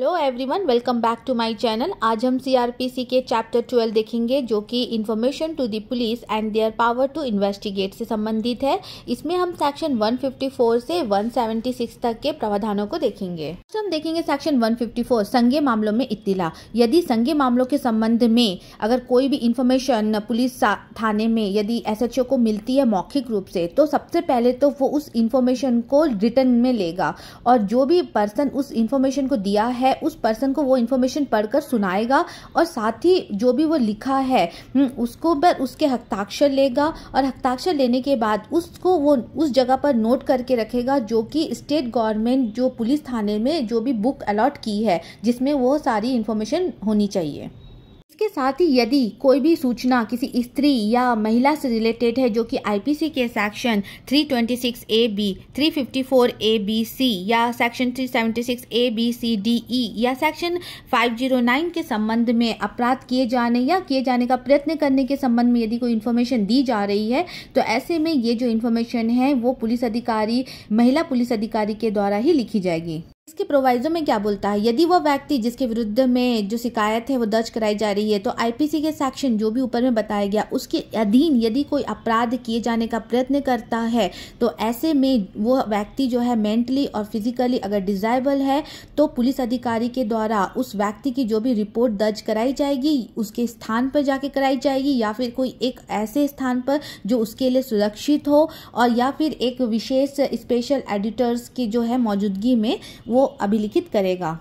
hello everyone welcome back to my channel आज हम CrPC के चैप्टर 12 देखेंगे जो कि information to the police and their power to investigate से संबंधित है इसमें हम सेक्शन 154 से 176 तक के प्रावधानों को देखेंगे तो हम देखेंगे सेक्शन 154 संघे मामलों में इतिला यदि संघे मामलों के संबंध में अगर कोई भी इन्फॉर्मेशन पुलिस थाने में यदि एस को मिलती है मौखिक रूप से तो सबसे पहले तो वो उस इन्फॉर्मेशन को रिटर्न में लेगा और जो भी पर्सन उस इन्फॉर्मेशन को दिया है है उस पर्सन को वो इन्फॉर्मेशन पढ़कर सुनाएगा और साथ ही जो भी वो लिखा है हम्म, उसको उसके हस्ताक्षर लेगा और हस्ताक्षर लेने के बाद उसको वो उस जगह पर नोट करके रखेगा जो कि स्टेट गवर्नमेंट जो पुलिस थाने में जो भी बुक अलॉट की है जिसमें वो सारी इन्फॉर्मेशन होनी चाहिए इसके साथ ही यदि कोई भी सूचना किसी स्त्री या महिला से रिलेटेड है जो कि आईपीसी के section 326 A B 354 A B C या section 376 A B C D E या सेक्शन 509 के संबंध में अपराध किए जाने या किए जाने का प्रयत्न करने के संबंध में यदि कोई इन्फॉर्मेशन दी जा रही है तो ऐसे में ये जो इन्फॉर्मेशन है वो पुलिस अधिकारी महिला पुलिस अधिकारी के द्वारा ही लिखी जाएगी इसके प्रोवाइजो में क्या बोलता है यदि वह व्यक्ति जिसके विरुद्ध में जो शिकायत है वो दर्ज कराई जा रही है तो आईपीसी के सेक्शन जो भी ऊपर में बताया गया उसके अधीन यदि कोई अपराध किए जाने का प्रयत्न करता है तो ऐसे में वो व्यक्ति जो है मेंटली और फिजिकली अगर डिजायबल है तो पुलिस अधिकारी के द्वारा उस व्यक्ति की जो भी रिपोर्ट दर्ज कराई जाएगी उसके स्थान पर जाके कराई जाएगी या फिर कोई एक ऐसे स्थान पर जो उसके लिए सुरक्षित हो और या फिर एक विशेष स्पेशल एडिटर्स की जो है मौजूदगी में वो वो अभिलिखित करेगा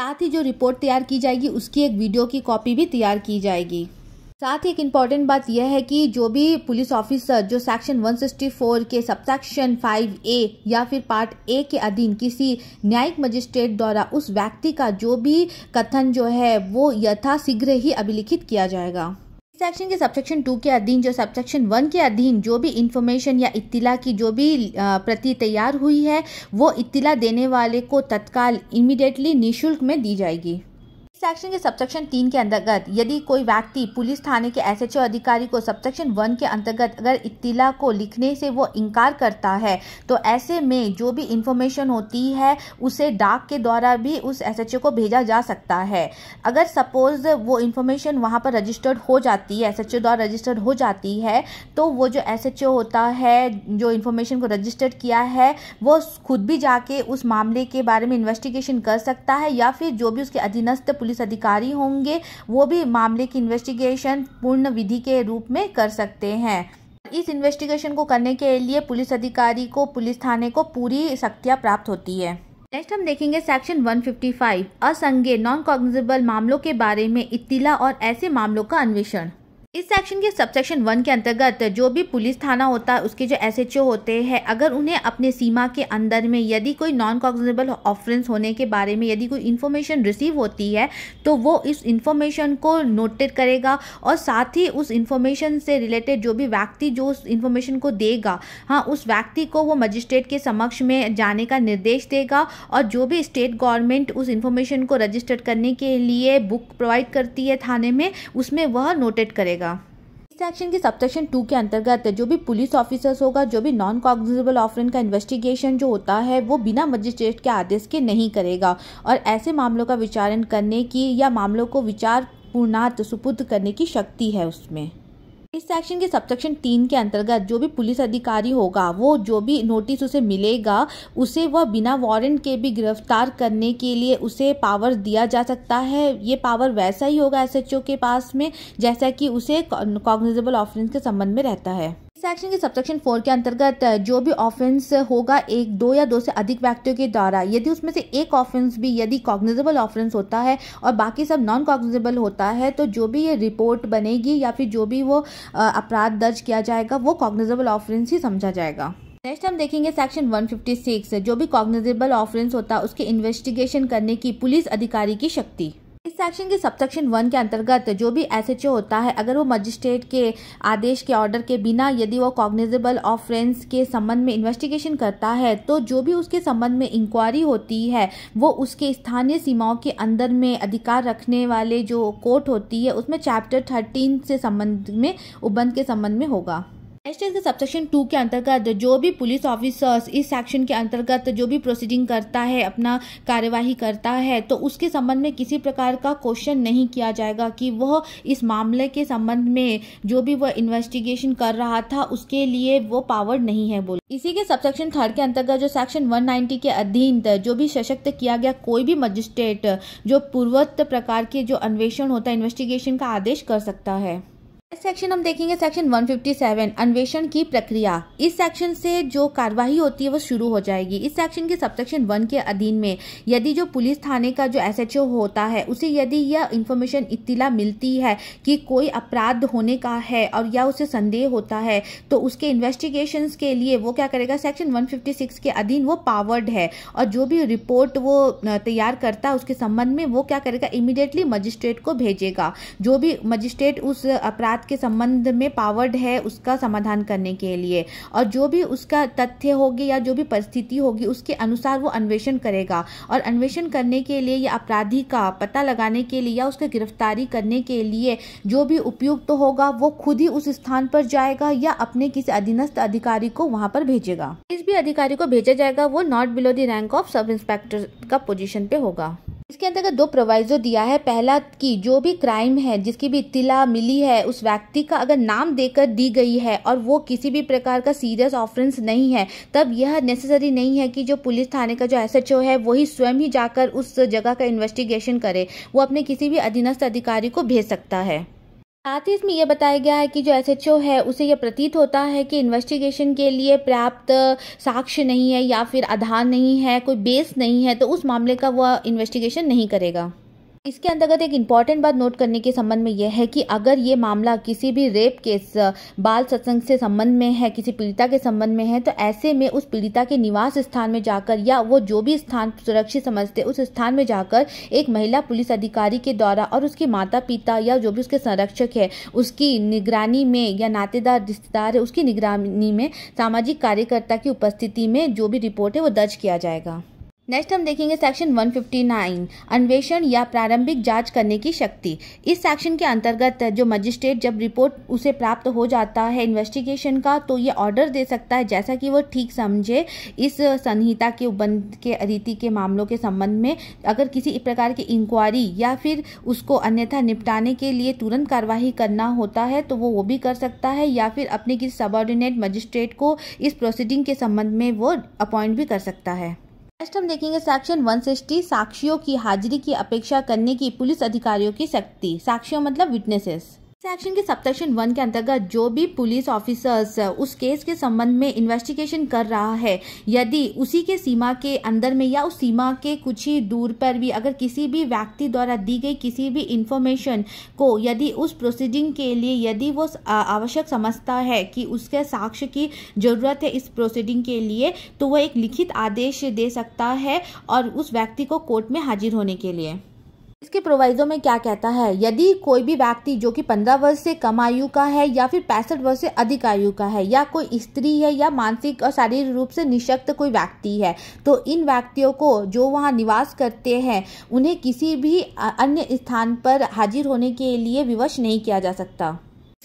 साथ ही जो रिपोर्ट तैयार की जाएगी उसकी एक वीडियो की कॉपी भी तैयार की जाएगी साथ ही एक इम्पॉर्टेंट बात यह है कि जो भी पुलिस ऑफिसर जो सेक्शन 164 के सब सेक्शन फाइव ए या फिर पार्ट ए के अधीन किसी न्यायिक मजिस्ट्रेट द्वारा उस व्यक्ति का जो भी कथन जो है वो यथाशीघ्र ही अभिलिखित किया जाएगा सेक्शन के सबसेक्शन टू के अधीन जो सबसेक्शन वन के अधीन जो भी इंफॉर्मेशन या इतला की जो भी प्रति तैयार हुई है वो इतला देने वाले को तत्काल इमिडिएटली निःशुल्क में दी जाएगी सेक्शन के सबसेक्शन तीन के अंतर्गत यदि कोई व्यक्ति पुलिस थाने के एसएचओ अधिकारी को सबसेक्शन वन के अंतर्गत अगर इतिला को लिखने से वो इनकार करता है तो ऐसे में जो भी इंफॉर्मेशन होती है उसे डाक के द्वारा भी उस एसएचओ को भेजा जा सकता है अगर सपोज वो इंफॉर्मेशन वहाँ पर रजिस्टर्ड हो जाती है ओ द्वारा रजिस्टर्ड हो जाती है तो वो जो ओ होता है जो इन्फॉर्मेशन को रजिस्टर्ड किया है वो खुद भी जाके उस मामले के बारे में इन्वेस्टिगेशन कर सकता है या फिर जो भी उसके अधीनस्थ पुलिस पुलिस अधिकारी होंगे वो भी मामले की इन्वेस्टिगेशन पूर्ण विधि के रूप में कर सकते हैं इस इन्वेस्टिगेशन को करने के लिए पुलिस अधिकारी को पुलिस थाने को पूरी शक्तियाँ प्राप्त होती है नेक्स्ट हम देखेंगे सेक्शन 155 फिफ्टी नॉन कॉग्निजेबल मामलों के बारे में इतिला और ऐसे मामलों का अन्वेषण इस सेक्शन के सबसेक्शन वन के अंतर्गत जो भी पुलिस थाना होता है उसके जो ओ होते हैं अगर उन्हें अपने सीमा के अंदर में यदि कोई नॉन कॉग्निबल ऑफरेंस होने के बारे में यदि कोई इन्फॉर्मेशन रिसीव होती है तो वो इस इन्फॉर्मेशन को नोटेड करेगा और साथ ही उस इन्फॉर्मेशन से रिलेटेड जो भी व्यक्ति जो उस इन्फॉर्मेशन को देगा हाँ उस व्यक्ति को वो मजिस्ट्रेट के समक्ष में जाने का निर्देश देगा और जो भी स्टेट गवर्नमेंट उस इन्फॉर्मेशन को रजिस्टर्ड करने के लिए बुक प्रोवाइड करती है थाने में उसमें वह नोटेड करेगा जाएगा इस के सबसेक्शन टू के अंतर्गत जो भी पुलिस ऑफिसर्स होगा जो भी नॉन कॉग्निजेबल ऑफरन का इन्वेस्टिगेशन जो होता है वो बिना मजिस्ट्रेट के आदेश के नहीं करेगा और ऐसे मामलों का विचारण करने की या मामलों को विचार पूर्णात सुपुर्द करने की शक्ति है उसमें इस सेक्शन के सबसेक्शन तीन के अंतर्गत जो भी पुलिस अधिकारी होगा वो जो भी नोटिस उसे मिलेगा उसे वह बिना वारंट के भी गिरफ्तार करने के लिए उसे पावर दिया जा सकता है ये पावर वैसा ही होगा एसएचओ के पास में जैसा कि उसे कॉग्निजेबल ऑफेंस के संबंध में रहता है सेक्शन के सबसेक्शन फोर के अंतर्गत जो भी ऑफेंस होगा एक दो या दो से अधिक व्यक्तियों के द्वारा यदि उसमें से एक ऑफेंस भी यदि कॉग्निजेबल ऑफेंस होता है और बाकी सब नॉन कॉग्निजेबल होता है तो जो भी ये रिपोर्ट बनेगी या फिर जो भी वो अपराध दर्ज किया जाएगा वो कॉग्निजेबल ऑफरेंस ही समझा जाएगा नेक्स्ट हम देखेंगे सेक्शन 156 जो भी कॉग्निजेबल ऑफरेंस होता है उसकी इन्वेस्टिगेशन करने की पुलिस अधिकारी की शक्ति इस सेक्शन के सबसेक्शन वन के अंतर्गत जो भी एसएचओ होता है अगर वो मजिस्ट्रेट के आदेश के ऑर्डर के बिना यदि वो कॉग्निजेबल ऑफेंस के संबंध में इन्वेस्टिगेशन करता है तो जो भी उसके संबंध में इंक्वायरी होती है वो उसके स्थानीय सीमाओं के अंदर में अधिकार रखने वाले जो कोर्ट होती है उसमें चैप्टर थर्टीन से संबंध में उपबंध के संबंध में होगा नेक्स्ट इसके सबसेक्शन टू के अंतर्गत जो भी पुलिस ऑफिसर्स इस सेक्शन के अंतर्गत जो भी प्रोसीडिंग करता है अपना कार्यवाही करता है तो उसके संबंध में किसी प्रकार का क्वेश्चन नहीं किया जाएगा कि वह इस मामले के संबंध में जो भी वह इन्वेस्टिगेशन कर रहा था उसके लिए वो पावर नहीं है बोल इसी के सबसेक्शन थर्ड के अंतर्गत जो सेक्शन वन के अधीन जो भी सशक्त किया गया कोई भी मजिस्ट्रेट जो पूर्वत प्रकार के जो अन्वेषण होता है इन्वेस्टिगेशन का आदेश कर सकता है सेक्शन हम देखेंगे सेक्शन 157 अन्वेषण की प्रक्रिया इस सेक्शन से जो कार्यवाही होती है वो शुरू हो जाएगी इस सेक्शन के सब सेक्शन वन के अधीन में यदि जो पुलिस थाने का जो एसएचओ होता है उसे यदि यह इन्फॉर्मेशन इतला मिलती है कि कोई अपराध होने का है और या उसे संदेह होता है तो उसके इन्वेस्टिगेशन के लिए वो क्या करेगा सेक्शन वन के अधीन वो पावर्ड है और जो भी रिपोर्ट वो तैयार करता है उसके संबंध में वो क्या करेगा इमिडिएटली मजिस्ट्रेट को भेजेगा जो भी मजिस्ट्रेट उस अपराध जात के संबंध में पावर्ड है उसका समाधान करने के लिए और जो भी उसका तथ्य होगी या जो भी परिस्थिति होगी उसके अनुसार वो अन्वेषण करेगा और अन्वेषण करने के लिए या अपराधी का पता लगाने के लिए या उसकी गिरफ्तारी करने के लिए जो भी उपयुक्त तो होगा वो खुद ही उस स्थान पर जाएगा या अपने किसी अधीनस्थ अधिकारी को वहां पर भेजेगा इस भी अधिकारी को भेजा जाएगा वो not below the rank of sub inspector का पोजिशन पे होगा इसके अंतर्गत दो प्रोवाइजो दिया है पहला कि जो भी क्राइम है जिसकी भी इतला मिली है उस व्यक्ति का अगर नाम देकर दी गई है और वो किसी भी प्रकार का सीरियस ऑफरेंस नहीं है तब यह नेसेसरी नहीं है कि जो पुलिस थाने का जो एस है वही स्वयं ही जाकर उस जगह का इन्वेस्टिगेशन करे वो अपने किसी भी अधीनस्थ अधिकारी को भेज सकता है साथ ही इसमें यह बताया गया है कि जो एसएचओ है उसे यह प्रतीत होता है कि इन्वेस्टिगेशन के लिए पर्याप्त साक्ष्य नहीं है या फिर आधार नहीं है कोई बेस नहीं है तो उस मामले का वह इन्वेस्टिगेशन नहीं करेगा इसके अंतर्गत एक इम्पॉर्टेंट बात नोट करने के संबंध में यह है कि अगर ये मामला किसी भी रेप केस बाल सत्संग से संबंध में है किसी पीड़िता के संबंध में है तो ऐसे में उस पीड़िता के निवास स्थान में जाकर या वो जो भी स्थान सुरक्षित समझते उस स्थान में जाकर एक महिला पुलिस अधिकारी के द्वारा और उसके माता पिता या जो भी उसके संरक्षक है उसकी निगरानी में या नातेदार रिश्तेदार है उसकी निगरानी में सामाजिक कार्यकर्ता की उपस्थिति में जो भी रिपोर्ट है वो दर्ज किया जाएगा नेक्स्ट हम देखेंगे सेक्शन 159 अन्वेषण या प्रारंभिक जांच करने की शक्ति इस सेक्शन के अंतर्गत जो मजिस्ट्रेट जब रिपोर्ट उसे प्राप्त हो जाता है इन्वेस्टिगेशन का तो ये ऑर्डर दे सकता है जैसा कि वो ठीक समझे इस संहिता के उपबंध के रीति के मामलों के संबंध में अगर किसी प्रकार की इंक्वायरी या फिर उसको अन्यथा निपटाने के लिए तुरंत कार्यवाही करना होता है तो वो वो भी कर सकता है या फिर अपने किसी सबॉर्डिनेट मजिस्ट्रेट को इस प्रोसीडिंग के संबंध में वो अपॉइंट भी कर सकता है नेक्स्ट हम देखेंगे सेक्शन 160 साक्षियों की हाजिरी की अपेक्षा करने की पुलिस अधिकारियों की शक्ति साक्षियों मतलब विटनेसेस सेक्शन के सबसेक्शन वन के अंतर्गत जो भी पुलिस ऑफिसर्स उस केस के संबंध में इन्वेस्टिगेशन कर रहा है यदि उसी के सीमा के अंदर में या उस सीमा के कुछ ही दूर पर भी अगर किसी भी व्यक्ति द्वारा दी गई किसी भी इंफॉर्मेशन को यदि उस प्रोसीडिंग के लिए यदि वो आवश्यक समझता है कि उसके साक्ष्य की जरूरत है इस प्रोसीडिंग के लिए तो वह एक लिखित आदेश दे सकता है और उस व्यक्ति को कोर्ट में हाजिर होने के लिए इसके प्रोवाइजो में क्या कहता है यदि कोई भी व्यक्ति जो कि पंद्रह वर्ष से कम आयु का है या फिर पैंसठ वर्ष से अधिक आयु का है या कोई स्त्री है या मानसिक और शारीरिक रूप से निशक्त कोई व्यक्ति है तो इन व्यक्तियों को जो वहाँ निवास करते हैं उन्हें किसी भी अन्य स्थान पर हाजिर होने के लिए विवश नहीं किया जा सकता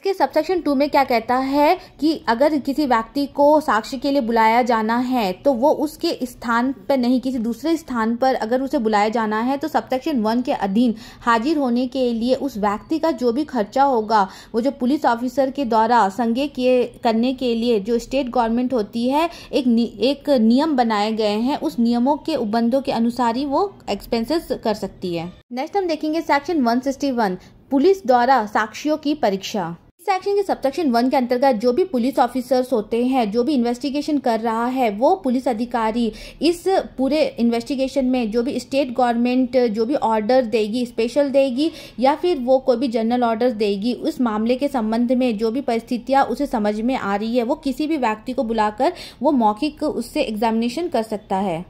के सबसेक्शन टू में क्या कहता है कि अगर किसी व्यक्ति को साक्षी के लिए बुलाया जाना है तो वो उसके स्थान पर नहीं किसी दूसरे स्थान पर अगर उसे बुलाया जाना है तो सबसेक्शन वन के अधीन हाजिर होने के लिए उस व्यक्ति का जो भी खर्चा होगा वो जो पुलिस ऑफिसर के द्वारा संज्ञ किए करने के लिए जो स्टेट गवर्नमेंट होती है एक नि, एक नियम बनाए गए हैं उस नियमों के उपबंधों के अनुसार ही वो एक्सपेंसेस कर सकती है नेक्स्ट हम देखेंगे सेक्शन 161 पुलिस द्वारा साक्षियों की परीक्षा सेक्शन के सबसेक्शन वन के अंतर्गत जो भी पुलिस ऑफिसर्स होते हैं जो भी इन्वेस्टिगेशन कर रहा है वो पुलिस अधिकारी इस पूरे इन्वेस्टिगेशन में जो भी स्टेट गवर्नमेंट जो भी ऑर्डर देगी स्पेशल देगी या फिर वो कोई भी जनरल ऑर्डर देगी उस मामले के संबंध में जो भी परिस्थितियाँ उसे समझ में आ रही है वो किसी भी व्यक्ति को बुलाकर वो मौखिक उससे एग्जामिनेशन कर सकता है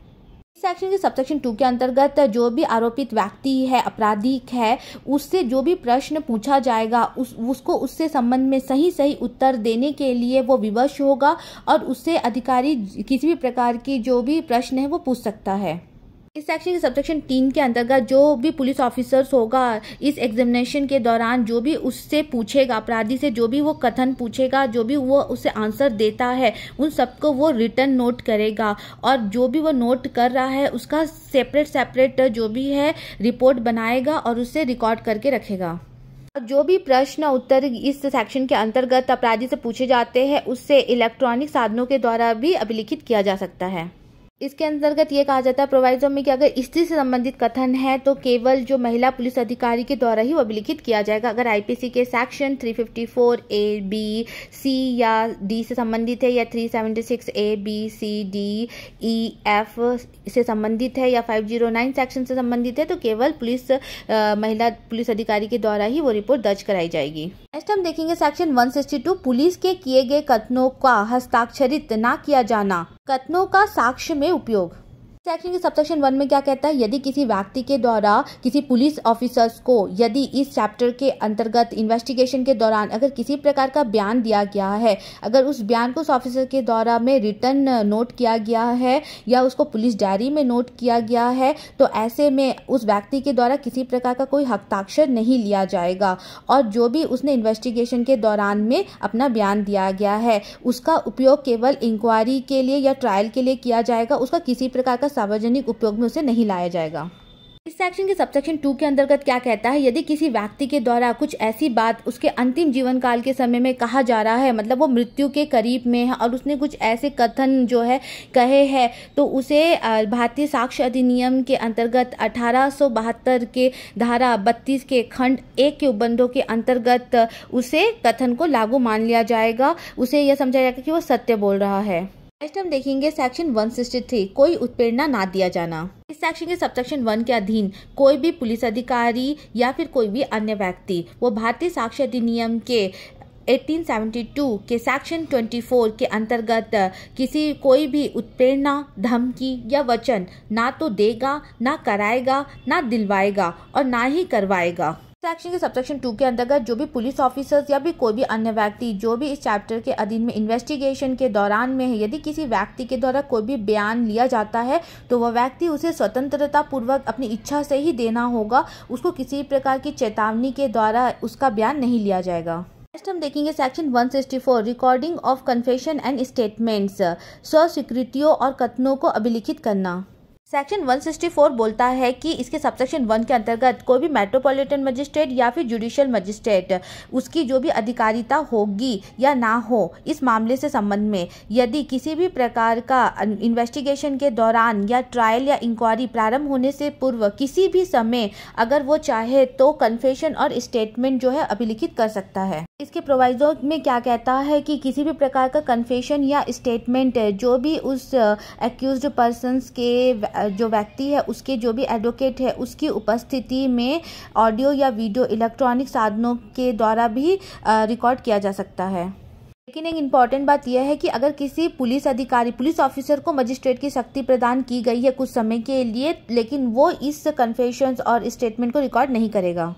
सेक्शन के सबसेक्शन टू के अंतर्गत जो भी आरोपित व्यक्ति है आपराधिक है उससे जो भी प्रश्न पूछा जाएगा उस उसको उससे संबंध में सही सही उत्तर देने के लिए वो विवश होगा और उससे अधिकारी किसी भी प्रकार की जो भी प्रश्न है वो पूछ सकता है इस सेक्शन के सब्सेक्शन तीन के अंतर्गत जो भी पुलिस ऑफिसर्स होगा इस एग्जामिनेशन के दौरान जो भी उससे पूछेगा अपराधी से जो भी वो कथन पूछेगा जो भी वो उसे आंसर देता है उन सबको वो रिटर्न नोट करेगा और जो भी वो नोट कर रहा है उसका सेपरेट सेपरेट जो भी है रिपोर्ट बनाएगा और उसे रिकॉर्ड करके रखेगा जो भी प्रश्न उत्तर इस सेक्शन के अंतर्गत अपराधी से पूछे जाते हैं उससे इलेक्ट्रॉनिक साधनों के द्वारा भी अभिलिखित किया जा सकता है इसके अंतर्गत ये कहा जाता है प्रोवाइजो में कि अगर स्त्री से संबंधित कथन है तो केवल जो महिला पुलिस अधिकारी के द्वारा ही वो अभिलिखित किया जाएगा अगर आईपीसी के सेक्शन 354 ए बी सी या डी से संबंधित है या 376 A B C D E F से संबंधित है या 509 सेक्शन से संबंधित है तो केवल पुलिस आ, महिला पुलिस अधिकारी के द्वारा ही वो रिपोर्ट दर्ज कराई जाएगी नेक्स्ट हम देखेंगे सेक्शन वन पुलिस के किए गए कथनों का हस्ताक्षरित न किया जाना कथनों का साक्ष्य में उपयोग सेक्शन के सबसेक्शन वन में क्या कहता है यदि किसी व्यक्ति के द्वारा किसी पुलिस ऑफिसर्स को यदि इस चैप्टर के अंतर्गत इन्वेस्टिगेशन के दौरान अगर किसी प्रकार का बयान दिया गया है अगर उस बयान को उस ऑफिसर के द्वारा में रिटर्न नोट किया गया है या उसको पुलिस डायरी में नोट किया गया है तो ऐसे में उस व्यक्ति के द्वारा किसी प्रकार का कोई हस्ताक्षर नहीं लिया जाएगा और जो भी उसने इन्वेस्टिगेशन के दौरान में अपना बयान दिया गया है उसका उपयोग केवल इंक्वायरी के लिए या ट्रायल के लिए किया जाएगा उसका किसी प्रकार का सार्वजनिक उपयोग में उसे नहीं लाया जाएगा इस सेक्शन के सबसेक्शन टू के अंतर्गत क्या कहता है यदि किसी व्यक्ति के द्वारा कुछ ऐसी बात उसके अंतिम जीवन काल के समय में कहा जा रहा है मतलब वो मृत्यु के करीब में है और उसने कुछ ऐसे कथन जो है कहे हैं तो उसे भारतीय साक्ष्य अधिनियम के अंतर्गत अठारह के धारा बत्तीस के खंड एक के उपबंधों के अंतर्गत उसे कथन को लागू मान लिया जाएगा उसे यह समझा जाएगा कि वो सत्य बोल रहा है नेक्स्ट हम देखेंगे सेक्शन 163 कोई उत्पीड़ना ना दिया जाना इस सेक्शन के सबसेक्शन वन के अधीन कोई भी पुलिस अधिकारी या फिर कोई भी अन्य व्यक्ति वो भारतीय साक्ष्य अधिनियम के 1872 के सेक्शन 24 के अंतर्गत किसी कोई भी उत्प्रेरणा धमकी या वचन ना तो देगा ना कराएगा ना दिलवाएगा और ना ही करवाएगा एक्शन के सबसेक्शन टू के अंतर्गत जो भी पुलिस ऑफिसर्स या भी कोई भी अन्य व्यक्ति जो भी इस चैप्टर के अधीन में इन्वेस्टिगेशन के दौरान में है यदि किसी व्यक्ति के द्वारा कोई भी बयान लिया जाता है तो वह व्यक्ति उसे स्वतंत्रता पूर्वक अपनी इच्छा से ही देना होगा उसको किसी प्रकार की चेतावनी के द्वारा उसका बयान नहीं लिया जाएगा नेक्स्ट हम देखेंगे section 164 recording of confession and statements स्वीकृतियों और कथनों को अभिलिखित करना सेक्शन 164 बोलता है कि इसके सबसेक्शन वन के अंतर्गत कोई भी मेट्रोपॉलिटन मजिस्ट्रेट या फिर जुडिशियल मजिस्ट्रेट उसकी जो भी अधिकारिता होगी या ना हो इस मामले से संबंध में यदि किसी भी प्रकार का इन्वेस्टिगेशन के दौरान या ट्रायल या इंक्वायरी प्रारंभ होने से पूर्व किसी भी समय अगर वो चाहे तो कन्फेशन और स्टेटमेंट जो है अभिलिखित कर सकता है इसके प्रोवाइजो में क्या कहता है कि किसी भी प्रकार का कन्फेशन या स्टेटमेंट जो भी उस एक्यूज पर्सन के जो व्यक्ति है उसके जो भी एडवोकेट है उसकी उपस्थिति में ऑडियो या वीडियो इलेक्ट्रॉनिक साधनों के द्वारा भी रिकॉर्ड किया जा सकता है लेकिन एक इम्पॉर्टेंट बात यह है कि अगर किसी पुलिस अधिकारी पुलिस ऑफिसर को मजिस्ट्रेट की शक्ति प्रदान की गई है कुछ समय के लिए लेकिन वो इस कन्फेशंस और स्टेटमेंट को रिकॉर्ड नहीं करेगा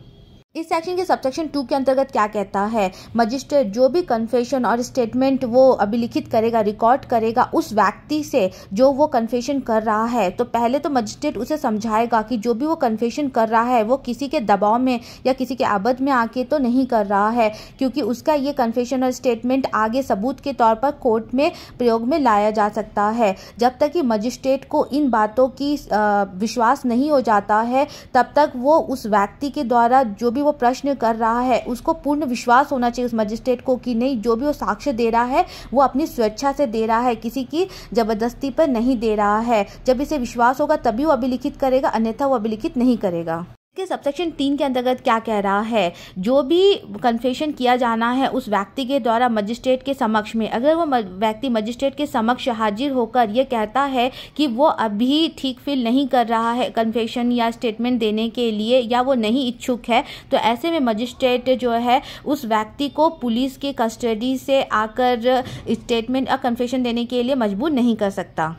इस सेक्शन के सबसेक्शन टू के अंतर्गत क्या कहता है मजिस्ट्रेट जो भी कन्फेशन और स्टेटमेंट वो अभिलिखित करेगा रिकॉर्ड करेगा उस व्यक्ति से जो वो कन्फेशन कर रहा है तो पहले तो मजिस्ट्रेट उसे समझाएगा कि जो भी वो कन्फेशन कर रहा है वो किसी के दबाव में या किसी के आबद में आके तो नहीं कर रहा है क्योंकि उसका ये कन्फेशन और स्टेटमेंट आगे सबूत के तौर पर कोर्ट में प्रयोग में लाया जा सकता है जब तक कि मजिस्ट्रेट को इन बातों की विश्वास नहीं हो जाता है तब तक वो उस व्यक्ति के द्वारा जो भी भी वो प्रश्न कर रहा है उसको पूर्ण विश्वास होना चाहिए उस मजिस्ट्रेट को कि नहीं जो भी वो साक्ष्य दे रहा है वो अपनी स्वेच्छा से दे रहा है किसी की जबरदस्ती पर नहीं दे रहा है जब इसे विश्वास होगा तभी वो अभिलिखित करेगा अन्यथा वो अभिलिखित नहीं करेगा के सबसेक्शन तीन के अंतर्गत क्या कह रहा है जो भी कन्फेशन किया जाना है उस व्यक्ति के द्वारा मजिस्ट्रेट के समक्ष में अगर वो व्यक्ति मजिस्ट्रेट के समक्ष हाजिर होकर यह कहता है कि वो अभी ठीक फील नहीं कर रहा है कन्फेशन या स्टेटमेंट देने के लिए या वो नहीं इच्छुक है तो ऐसे में मजिस्ट्रेट जो है उस व्यक्ति को पुलिस के कस्टडी से आकर स्टेटमेंट या कन्फेशन देने के लिए मजबूर नहीं कर सकता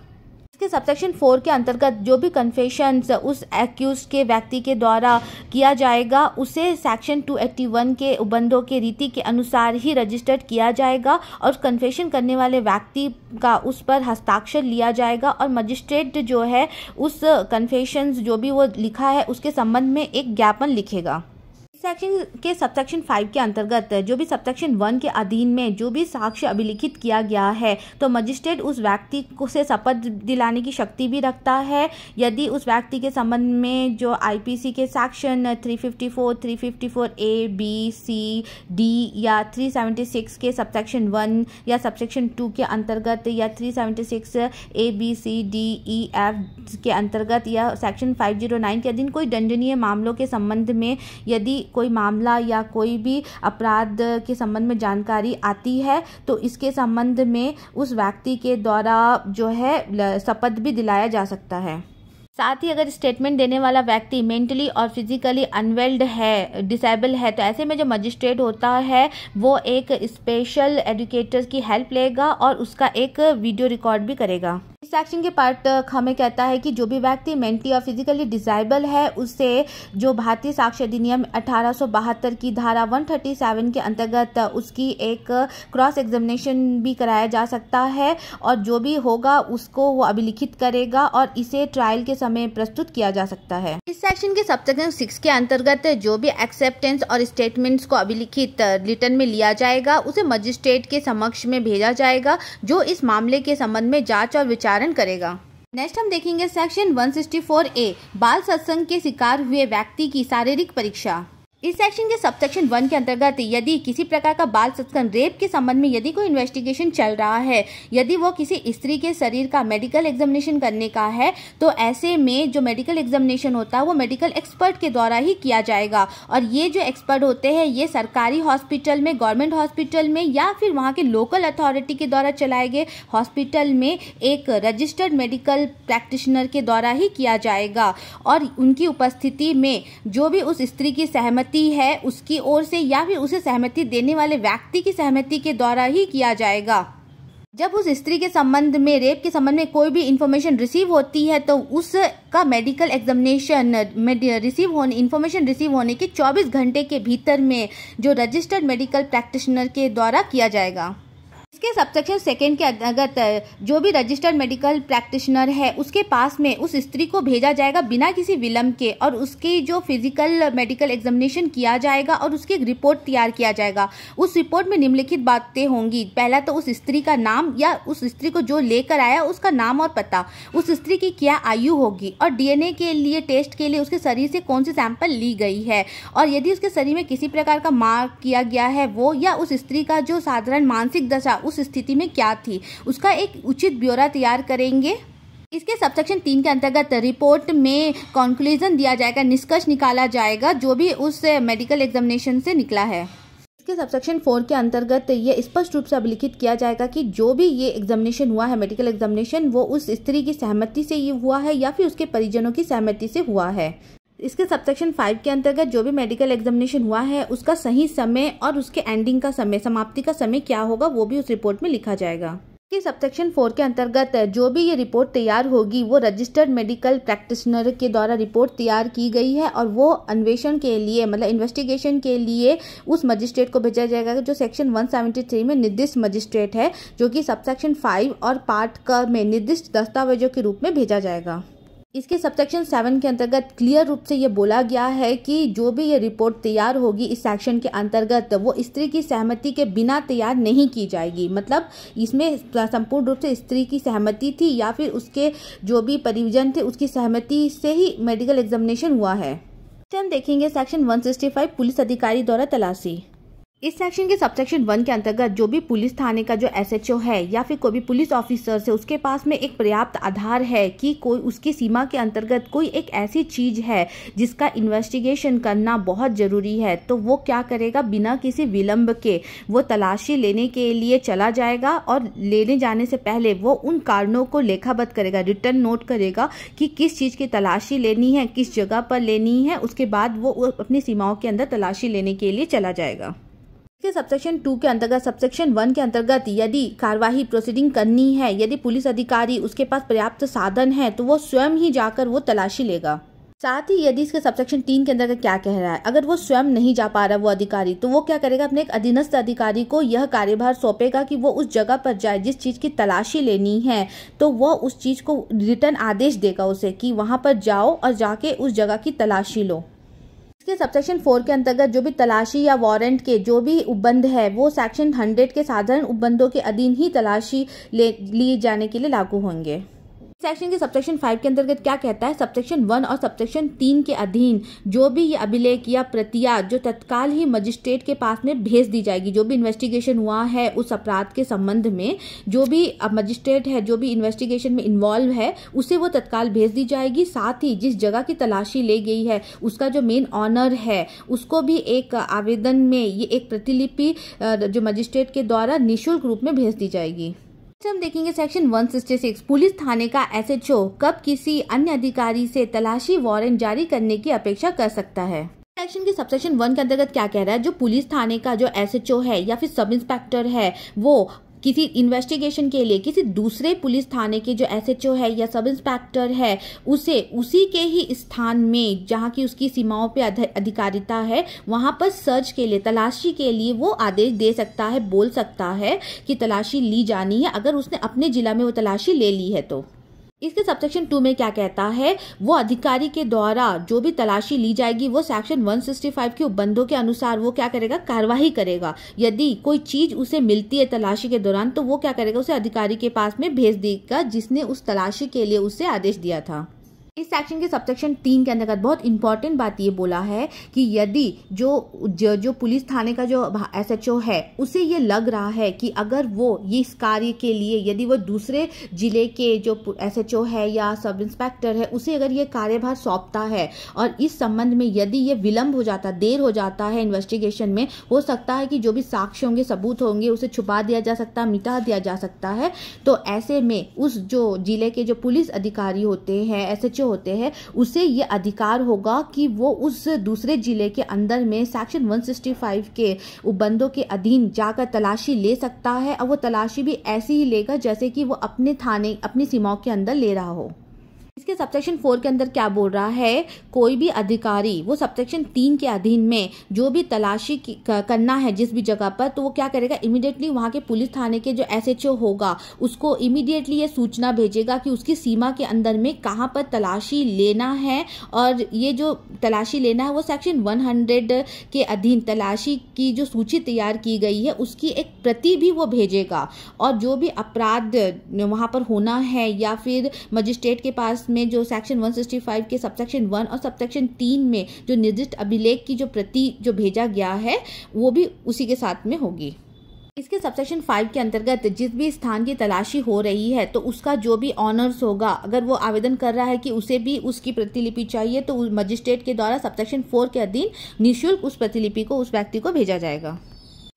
इसके सबसेक्शन फोर के अंतर्गत जो भी कन्फेशन उस एक्यूज के व्यक्ति के द्वारा किया जाएगा उसे सेक्शन टू एट्टी वन के उबंधों के रीति के अनुसार ही रजिस्टर्ड किया जाएगा और कन्फेशन करने वाले व्यक्ति का उस पर हस्ताक्षर लिया जाएगा और मजिस्ट्रेट जो है उस कन्फेशन जो भी वो लिखा है उसके संबंध में एक ज्ञापन लिखेगा सेक्शन के सबसेक्शन फाइव के अंतर्गत जो भी सबसेक्शन वन के अधीन में जो भी साक्ष्य अभिलिखित किया गया है तो मजिस्ट्रेट उस व्यक्ति को से शपथ दिलाने की शक्ति भी रखता है यदि उस व्यक्ति के संबंध में जो आईपीसी के section 354, 354 A B C D या 376 के सबसेक्शन वन या सबसेक्शन टू के अंतर्गत या 376 A B C D E F के अंतर्गत या सेक्शन 509 के अधीन कोई दंडनीय मामलों के संबंध में यदि कोई मामला या कोई भी अपराध के संबंध में जानकारी आती है तो इसके संबंध में उस व्यक्ति के द्वारा जो है शपथ भी दिलाया जा सकता है साथ ही अगर स्टेटमेंट देने वाला व्यक्ति मेंटली और फिजिकली अनवेल्ड है डिसेबल है तो ऐसे में जो मजिस्ट्रेट होता है वो एक स्पेशल एडुकेटर की हेल्प लेगा और उसका एक वीडियो रिकॉर्ड भी करेगा इस सेक्शन के पार्ट हमें कहता है कि जो भी व्यक्ति मेंटली और फिजिकली डिजाइबल है उसे जो भारतीय साक्ष्य अधिनियम अठारह की धारा 137 के अंतर्गत उसकी एक क्रॉस एग्जामिनेशन भी कराया जा सकता है और जो भी होगा उसको वो अभिलिखित करेगा और इसे ट्रायल के समय हमें प्रस्तुत किया जा सकता है इस सेक्शन के सेक्शन सिक्स के अंतर्गत जो भी एक्सेप्टेंस और स्टेटमेंट्स को अभिलिखित रिटर्न में लिया जाएगा उसे मजिस्ट्रेट के समक्ष में भेजा जाएगा जो इस मामले के संबंध में जाँच और विचारण करेगा नेक्स्ट हम देखेंगे सेक्शन 164 ए बाल सत्संग के शिकार हुए व्यक्ति की शारीरिक परीक्षा इस सेक्शन के सबसेक्शन वन के अंतर्गत यदि किसी प्रकार का बाल सत्कर्म रेप के संबंध में यदि कोई इन्वेस्टिगेशन चल रहा है यदि वो किसी स्त्री के शरीर का मेडिकल एग्जामिनेशन करने का है तो ऐसे में जो मेडिकल एग्जामिनेशन होता है वो मेडिकल एक्सपर्ट के द्वारा ही किया जाएगा और ये जो एक्सपर्ट होते हैं ये सरकारी हॉस्पिटल में गवर्नमेंट हॉस्पिटल में या फिर वहाँ के लोकल अथॉरिटी के द्वारा चलाए गए हॉस्पिटल में एक रजिस्टर्ड मेडिकल प्रैक्टिशनर के द्वारा ही किया जाएगा और उनकी उपस्थिति में जो भी उस स्त्री की सहमति सहमति है उसकी ओर से या फिर उसे सहमति देने वाले व्यक्ति की सहमति के द्वारा ही किया जाएगा जब उस स्त्री के संबंध में रेप के संबंध में कोई भी इंफॉर्मेशन रिसीव होती है तो उसका मेडिकल एग्जामिनेशन रिसीव होने इंफॉर्मेशन रिसीव होने के 24 घंटे के भीतर में जो रजिस्टर्ड मेडिकल प्रैक्टिशनर के द्वारा किया जाएगा इसके सबसेक्शन सेकेंड के अंतर्गत जो भी रजिस्टर्ड मेडिकल प्रैक्टिशनर है उसके पास में उस स्त्री को भेजा जाएगा बिना किसी विलंब के और उसकी जो फिजिकल मेडिकल एग्जामिनेशन किया जाएगा और उसकी एक रिपोर्ट तैयार किया जाएगा उस रिपोर्ट में निम्नलिखित बातें होंगी पहला तो उस स्त्री का नाम या उस स्त्री को जो लेकर आया उसका नाम और पता उस स्त्री की क्या आयु होगी और डी के लिए टेस्ट के लिए उसके शरीर से कौन सी सैंपल ली गई है और यदि उसके शरीर में किसी प्रकार का मार्क किया गया है वो या उस स्त्री का जो साधारण मानसिक दशा उस स्थिति में क्या थी उसका एक उचित ब्यौरा तैयार करेंगे इसके सबसेक्शन तीन के अंतर्गत रिपोर्ट में कॉन्क्लूजन दिया जाएगा निष्कर्ष निकाला जाएगा जो भी उस मेडिकल एग्जामिनेशन से निकला है इसके सबसेक्शन फोर के अंतर्गत ये स्पष्ट रूप से अभिलिखित किया जाएगा कि जो भी ये एग्जामिनेशन हुआ है मेडिकल एग्जामिनेशन वो उस स्त्री की सहमति से ये हुआ है या फिर उसके परिजनों की सहमति से हुआ है इसके सबसेक्शन फाइव के अंतर्गत जो भी मेडिकल एग्जामिनेशन हुआ है उसका सही समय और उसके एंडिंग का समय समाप्ति का समय क्या होगा वो भी उस रिपोर्ट में लिखा जाएगा कि सबसेक्शन फोर के अंतर्गत जो भी ये रिपोर्ट तैयार होगी वो रजिस्टर्ड मेडिकल प्रैक्टिशनर के द्वारा रिपोर्ट तैयार की गई है और वो अन्वेषण के लिए मतलब इन्वेस्टिगेशन के लिए उस मजिस्ट्रेट को भेजा जाएगा जो सेक्शन 173 में निर्दिष्ट मजिस्ट्रेट है जो कि सबसेक्शन फाइव और पार्ट का में निर्दिष्ट दस्तावेजों के रूप में भेजा जाएगा इसके सबसेक्शन सेवन के अंतर्गत क्लियर रूप से ये बोला गया है कि जो भी ये रिपोर्ट तैयार होगी इस सेक्शन के अंतर्गत वो स्त्री की सहमति के बिना तैयार नहीं की जाएगी मतलब इसमें संपूर्ण रूप से स्त्री की सहमति थी या फिर उसके जो भी परिजन थे उसकी सहमति से ही मेडिकल एग्जामिनेशन हुआ है हम देखेंगे सेक्शन 165 पुलिस अधिकारी द्वारा तलाशी इस सेक्शन के सबसेक्शन वन के अंतर्गत जो भी पुलिस थाने का जो एसएचओ है या फिर कोई भी पुलिस ऑफिसर से उसके पास में एक पर्याप्त आधार है कि कोई उसकी सीमा के अंतर्गत कोई एक ऐसी चीज है जिसका इन्वेस्टिगेशन करना बहुत जरूरी है तो वो क्या करेगा बिना किसी विलंब के वो तलाशी लेने के लिए चला जाएगा और लेने जाने से पहले वो उन कारणों को लेखाबद्ध करेगा रिटर्न नोट करेगा कि किस चीज़ की तलाशी लेनी है किस जगह पर लेनी है उसके बाद वो अपनी सीमाओं के अंदर तलाशी लेने के लिए चला जाएगा के सबसेक्शन टू के अंतर्गत सबसेक्शन वन के अंतर्गत यदि कार्यवाही प्रोसीडिंग करनी है यदि पुलिस अधिकारी उसके पास पर्याप्त साधन है तो वो स्वयं ही जाकर वो तलाशी लेगा साथ ही यदि इसके सबसेक्शन तीन के अंतर्गत क्या कह रहा है अगर वो स्वयं नहीं जा पा रहा वो अधिकारी तो वो क्या करेगा अपने एक अधीनस्थ अधिकारी को यह कार्यभार सौंपेगा कि वो उस जगह पर जाए जिस चीज़ की तलाशी लेनी है तो वो उस चीज़ को रिटर्न आदेश देगा उसे कि वहाँ पर जाओ और जाके उस जगह की तलाशी लो इसके सबसेक्शन फोर के अंतर्गत जो भी तलाशी या वारंट के जो भी उपबंध है वो सेक्शन हंड्रेड के साधारण उपबंधों के अधीन ही तलाशी ले लिए जाने के लिए लागू होंगे सेक्शन के सबसेक्शन फाइव के अंतर्गत क्या कहता है सबसेक्शन वन और सबसेक्शन तीन के अधीन जो भी ये अभिलेख या प्रतिया जो तत्काल ही मजिस्ट्रेट के पास में भेज दी जाएगी जो भी इन्वेस्टिगेशन हुआ है उस अपराध के संबंध में जो भी मजिस्ट्रेट है जो भी इन्वेस्टिगेशन में इन्वॉल्व है उसे वो तत्काल भेज दी जाएगी साथ ही जिस जगह की तलाशी ले गई है उसका जो मेन ऑनर है उसको भी एक आवेदन में ये एक प्रतिलिपि जो मजिस्ट्रेट के द्वारा निःशुल्क रूप में भेज दी जाएगी हम देखेंगे सेक्शन 166 पुलिस थाने का एसएचओ कब किसी अन्य अधिकारी से तलाशी वारंट जारी करने की अपेक्षा कर सकता है सेक्शन के सबसेक्शन वन के अंतर्गत क्या कह रहा है जो पुलिस थाने का जो एसएचओ है या फिर सब इंस्पेक्टर है वो किसी इन्वेस्टिगेशन के लिए किसी दूसरे पुलिस थाने के जो एस है या सब इंस्पेक्टर है उसे उसी के ही स्थान में जहाँ की उसकी सीमाओं पर अधिकारिता है वहाँ पर सर्च के लिए तलाशी के लिए वो आदेश दे सकता है बोल सकता है कि तलाशी ली जानी है अगर उसने अपने जिला में वो तलाशी ले ली है तो इसके सबसेक्शन टू में क्या कहता है वो अधिकारी के द्वारा जो भी तलाशी ली जाएगी वो सेक्शन 165 के उपबंधों के अनुसार वो क्या करेगा कार्यवाही करेगा यदि कोई चीज उसे मिलती है तलाशी के दौरान तो वो क्या करेगा उसे अधिकारी के पास में भेज देगा जिसने उस तलाशी के लिए उसे आदेश दिया था इस सेक्शन के सबसेक्शन तीन के अंतर्गत बहुत इंपॉर्टेंट बात ये बोला है कि यदि जो जो, जो पुलिस थाने का जो एसएचओ है उसे ये लग रहा है कि अगर वो ये इस कार्य के लिए यदि वो दूसरे जिले के जो एसएचओ है या सब इंस्पेक्टर है उसे अगर ये कार्यभार सौंपता है और इस संबंध में यदि ये विलंब हो जाता देर हो जाता है इन्वेस्टिगेशन में हो सकता है कि जो भी साक्ष्य होंगे सबूत होंगे उसे छुपा दिया जा सकता है मिटा दिया जा सकता है तो ऐसे में उस जो जिले के जो पुलिस अधिकारी होते हैं एस बच्चे होते हैं उसे ये अधिकार होगा कि वो उस दूसरे जिले के अंदर में सेक्शन 165 के उपबंधों के अधीन जाकर तलाशी ले सकता है और वो तलाशी भी ऐसी ही लेगा जैसे कि वो अपने थाने अपनी सीमाओं के अंदर ले रहा हो इसके सबसेक्शन फोर के अंदर क्या बोल रहा है कोई भी अधिकारी वो सबसेक्शन तीन के अधीन में जो भी तलाशी करना है जिस भी जगह पर तो वो क्या करेगा इमीडिएटली वहाँ के पुलिस थाने के जो एसएचओ होगा उसको इमीडिएटली ये सूचना भेजेगा कि उसकी सीमा के अंदर में कहाँ पर तलाशी लेना है और ये जो तलाशी लेना है वो सेक्शन वन के अधीन तलाशी की जो सूची तैयार की गई है उसकी एक प्रति भी वो भेजेगा और जो भी अपराध वहाँ पर होना है या फिर मजिस्ट्रेट के पास में जो सेक्शन 165 के सबसेक्शन वन और सबसेक्शन तीन में जो निर्दिष्ट अभिलेख की जो प्रति जो भेजा गया है वो भी उसी के साथ में होगी इसके सबसेक्शन फाइव के अंतर्गत जिस भी स्थान की तलाशी हो रही है तो उसका जो भी ऑनर्स होगा अगर वो आवेदन कर रहा है कि उसे भी उसकी प्रतिलिपि चाहिए तो मजिस्ट्रेट के द्वारा सबसेक्शन फोर के अधीन निःशुल्क उस प्रतिलिपि को उस व्यक्ति को भेजा जाएगा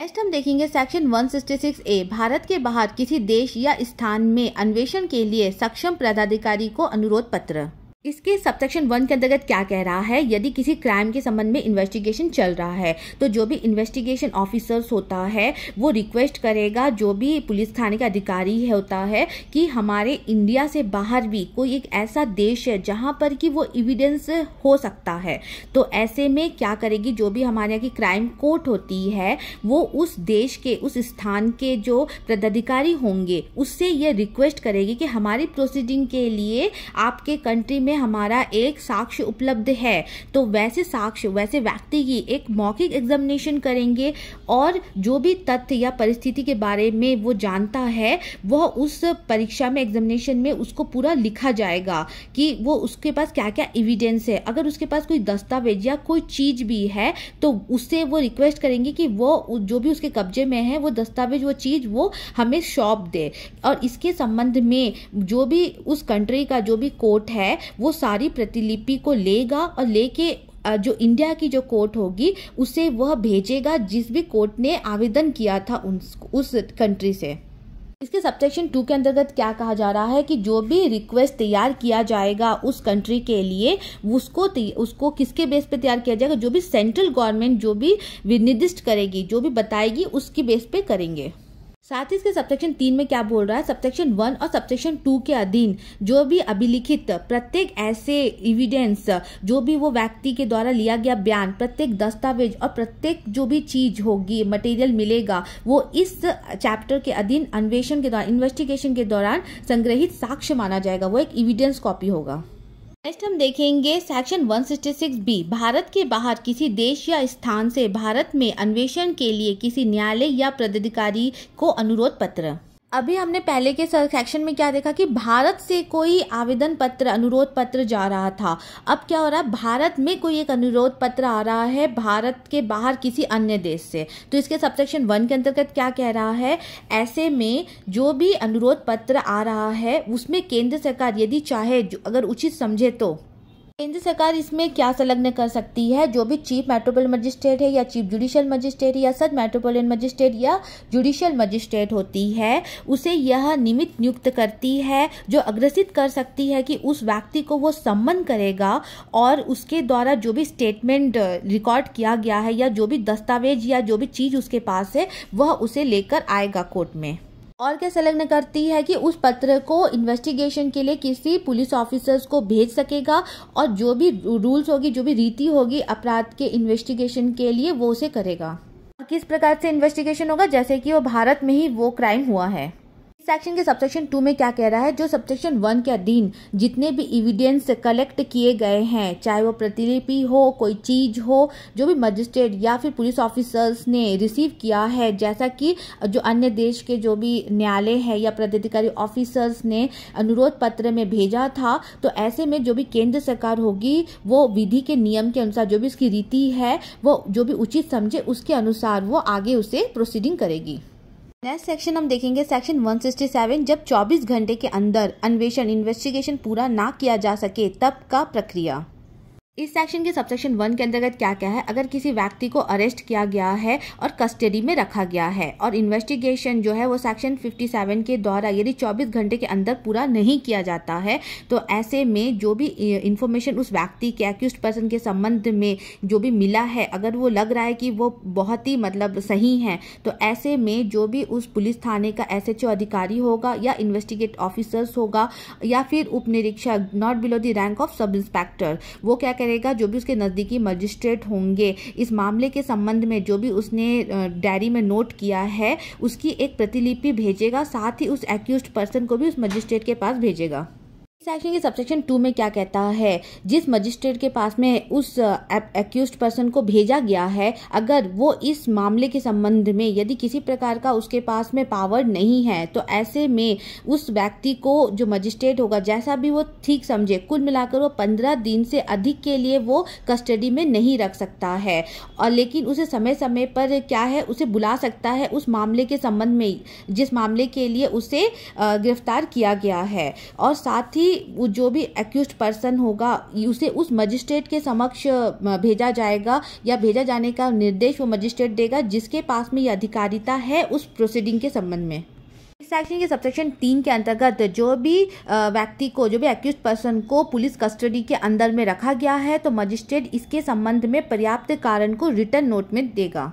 नेक्स्ट हम देखेंगे सेक्शन 166 ए भारत के बाहर किसी देश या स्थान में अन्वेषण के लिए सक्षम पदाधिकारी को अनुरोध पत्र इसके सबसेक्शन वन के अंतर्गत क्या कह रहा है यदि किसी क्राइम के संबंध में इन्वेस्टिगेशन चल रहा है तो जो भी इन्वेस्टिगेशन ऑफिसर्स होता है वो रिक्वेस्ट करेगा जो भी पुलिस थाने का अधिकारी है होता है कि हमारे इंडिया से बाहर भी कोई एक ऐसा देश है जहाँ पर कि वो इविडेंस हो सकता है तो ऐसे में क्या करेगी जो भी हमारे यहाँ की क्राइम कोर्ट होती है वो उस देश के उस स्थान के जो पदाधिकारी होंगे उससे ये रिक्वेस्ट करेगी कि हमारी प्रोसीडिंग के लिए आपके कंट्री में में हमारा एक साक्ष्य उपलब्ध है तो वैसे साक्ष्य वैसे व्यक्ति की एक मौखिक एग्जामिनेशन करेंगे और जो भी तथ्य या परिस्थिति के बारे में वो जानता है वह उस परीक्षा में एग्जामिनेशन में उसको पूरा लिखा जाएगा कि वो उसके पास क्या क्या एविडेंस है अगर उसके पास कोई दस्तावेज या कोई चीज़ भी है तो उससे वो रिक्वेस्ट करेंगे कि वो जो भी उसके कब्जे में है वो दस्तावेज वो चीज़ वो हमें शॉप दे और इसके संबंध में जो भी उस कंट्री का जो भी कोर्ट है वो सारी प्रतिलिपि को लेगा और लेके जो इंडिया की जो कोर्ट होगी उसे वह भेजेगा जिस भी कोर्ट ने आवेदन किया था उन, उस कंट्री से इसके सबसेक्शन टू के अंतर्गत क्या कहा जा रहा है कि जो भी रिक्वेस्ट तैयार किया जाएगा उस कंट्री के लिए उसको उसको किसके बेस पे तैयार किया जाएगा जो भी सेंट्रल गवर्नमेंट जो भी निर्दिष्ट करेगी जो भी बताएगी उसकी बेस पे करेंगे साथ ही इसके सबसेक्शन तीन में क्या बोल रहा है सबसेक्शन वन और सबसेक्शन टू के अधीन जो भी अभिलिखित प्रत्येक ऐसे इविडेंस जो भी वो व्यक्ति के द्वारा लिया गया बयान प्रत्येक दस्तावेज और प्रत्येक जो भी चीज होगी मटेरियल मिलेगा वो इस चैप्टर के अधीन अन्वेषण के दौरान इन्वेस्टिगेशन के दौरान संग्रहित साक्ष्य माना जाएगा वो एक इविडेंस कॉपी होगा नेक्स्ट हम देखेंगे सेक्शन 166 बी भारत के बाहर किसी देश या स्थान से भारत में अन्वेषण के लिए किसी न्यायालय या पदाधिकारी को अनुरोध पत्र अभी हमने पहले के सेक्शन में क्या देखा कि भारत से कोई आवेदन पत्र अनुरोध पत्र जा रहा था अब क्या हो रहा है भारत में कोई एक अनुरोध पत्र आ रहा है भारत के बाहर किसी अन्य देश से तो इसके सबसेक्शन वन के अंतर्गत क्या कह रहा है ऐसे में जो भी अनुरोध पत्र आ रहा है उसमें केंद्र सरकार यदि चाहे अगर उचित समझे तो केंद्र सरकार इसमें क्या संलग्न कर सकती है जो भी चीफ मेट्रोपोलियन मजिस्ट्रेट है या चीफ जुडिशियल मजिस्ट्रेट या सच मेट्रोपोलियन मजिस्ट्रेट या जुडिशियल मजिस्ट्रेट होती है उसे यह निमित नियुक्त करती है जो अग्रसित कर सकती है कि उस व्यक्ति को वो सम्मन करेगा और उसके द्वारा जो भी स्टेटमेंट रिकॉर्ड किया गया है या जो भी दस्तावेज या जो भी चीज़ उसके पास है वह उसे लेकर आएगा कोर्ट में और क्या संलग्न करती है कि उस पत्र को इन्वेस्टिगेशन के लिए किसी पुलिस ऑफिसर्स को भेज सकेगा और जो भी रूल्स होगी जो भी रीति होगी अपराध के इन्वेस्टिगेशन के लिए वो उसे करेगा और किस प्रकार से इन्वेस्टिगेशन होगा जैसे कि वो भारत में ही वो क्राइम हुआ है सेक्शन के सबसेक्शन टू में क्या कह रहा है जो सबसेक्शन वन के अधीन जितने भी इविडेंस कलेक्ट किए गए हैं चाहे वो प्रतिलिपि हो कोई चीज हो जो भी मजिस्ट्रेट या फिर पुलिस ऑफिसर्स ने रिसीव किया है जैसा कि जो अन्य देश के जो भी न्यायालय है या प्रदाधिकारी ऑफिसर्स ने अनुरोध पत्र में भेजा था तो ऐसे में जो भी केंद्र सरकार होगी वो विधि के नियम के अनुसार जो भी उसकी रीति है वो जो भी उचित समझे उसके अनुसार वो आगे उसे प्रोसीडिंग करेगी नेक्स्ट सेक्शन हम देखेंगे सेक्शन 167 जब 24 घंटे के अंदर अन्वेषण इन्वेस्टिगेशन पूरा ना किया जा सके तब का प्रक्रिया इस सेक्शन के सबसेक्शन वन के अंतर्गत क्या क्या है अगर किसी व्यक्ति को अरेस्ट किया गया है और कस्टडी में रखा गया है और इन्वेस्टिगेशन जो है वो सेक्शन 57 के द्वारा यदि 24 घंटे के अंदर पूरा नहीं किया जाता है तो ऐसे में जो भी इंफॉर्मेशन उस व्यक्ति के एक्यूज पर्सन के संबंध में जो भी मिला है अगर वो लग रहा है कि वो बहुत ही मतलब सही है तो ऐसे में जो भी उस पुलिस थाने का एस अधिकारी होगा या इन्वेस्टिगेट ऑफिसर्स होगा या फिर उप निरीक्षक not below the rank of sub inspector वो क्या करेगा जो भी उसके नज़दीकी मजिस्ट्रेट होंगे इस मामले के संबंध में जो भी उसने डायरी में नोट किया है उसकी एक प्रतिलिपि भेजेगा साथ ही उस एक्यूज पर्सन को भी उस मजिस्ट्रेट के पास भेजेगा सेक्शन के सबसेक्शन टू में क्या कहता है जिस मजिस्ट्रेट के पास में उस एक्यूज पर्सन को भेजा गया है अगर वो इस मामले के संबंध में यदि किसी प्रकार का उसके पास में पावर नहीं है तो ऐसे में उस व्यक्ति को जो मजिस्ट्रेट होगा जैसा भी वो ठीक समझे कुल मिलाकर वो पंद्रह दिन से अधिक के लिए वो कस्टडी में नहीं रख सकता है और लेकिन उसे समय समय पर क्या है उसे बुला सकता है उस मामले के संबंध में जिस मामले के लिए उसे गिरफ्तार किया गया है और साथ ही वो जो भी एक्यूज पर्सन होगा उसे उस मजिस्ट्रेट के समक्ष भेजा जाएगा या भेजा जाने का निर्देश वो मजिस्ट्रेट देगा जिसके पास में ये अधिकारिता है उस प्रोसीडिंग के संबंध में सेक्शन के सबसेक्शन तीन के अंतर्गत जो भी व्यक्ति को जो भी एक्यूज पर्सन को पुलिस कस्टडी के अंदर में रखा गया है तो मजिस्ट्रेट इसके संबंध में पर्याप्त कारण को रिटर्न नोट में देगा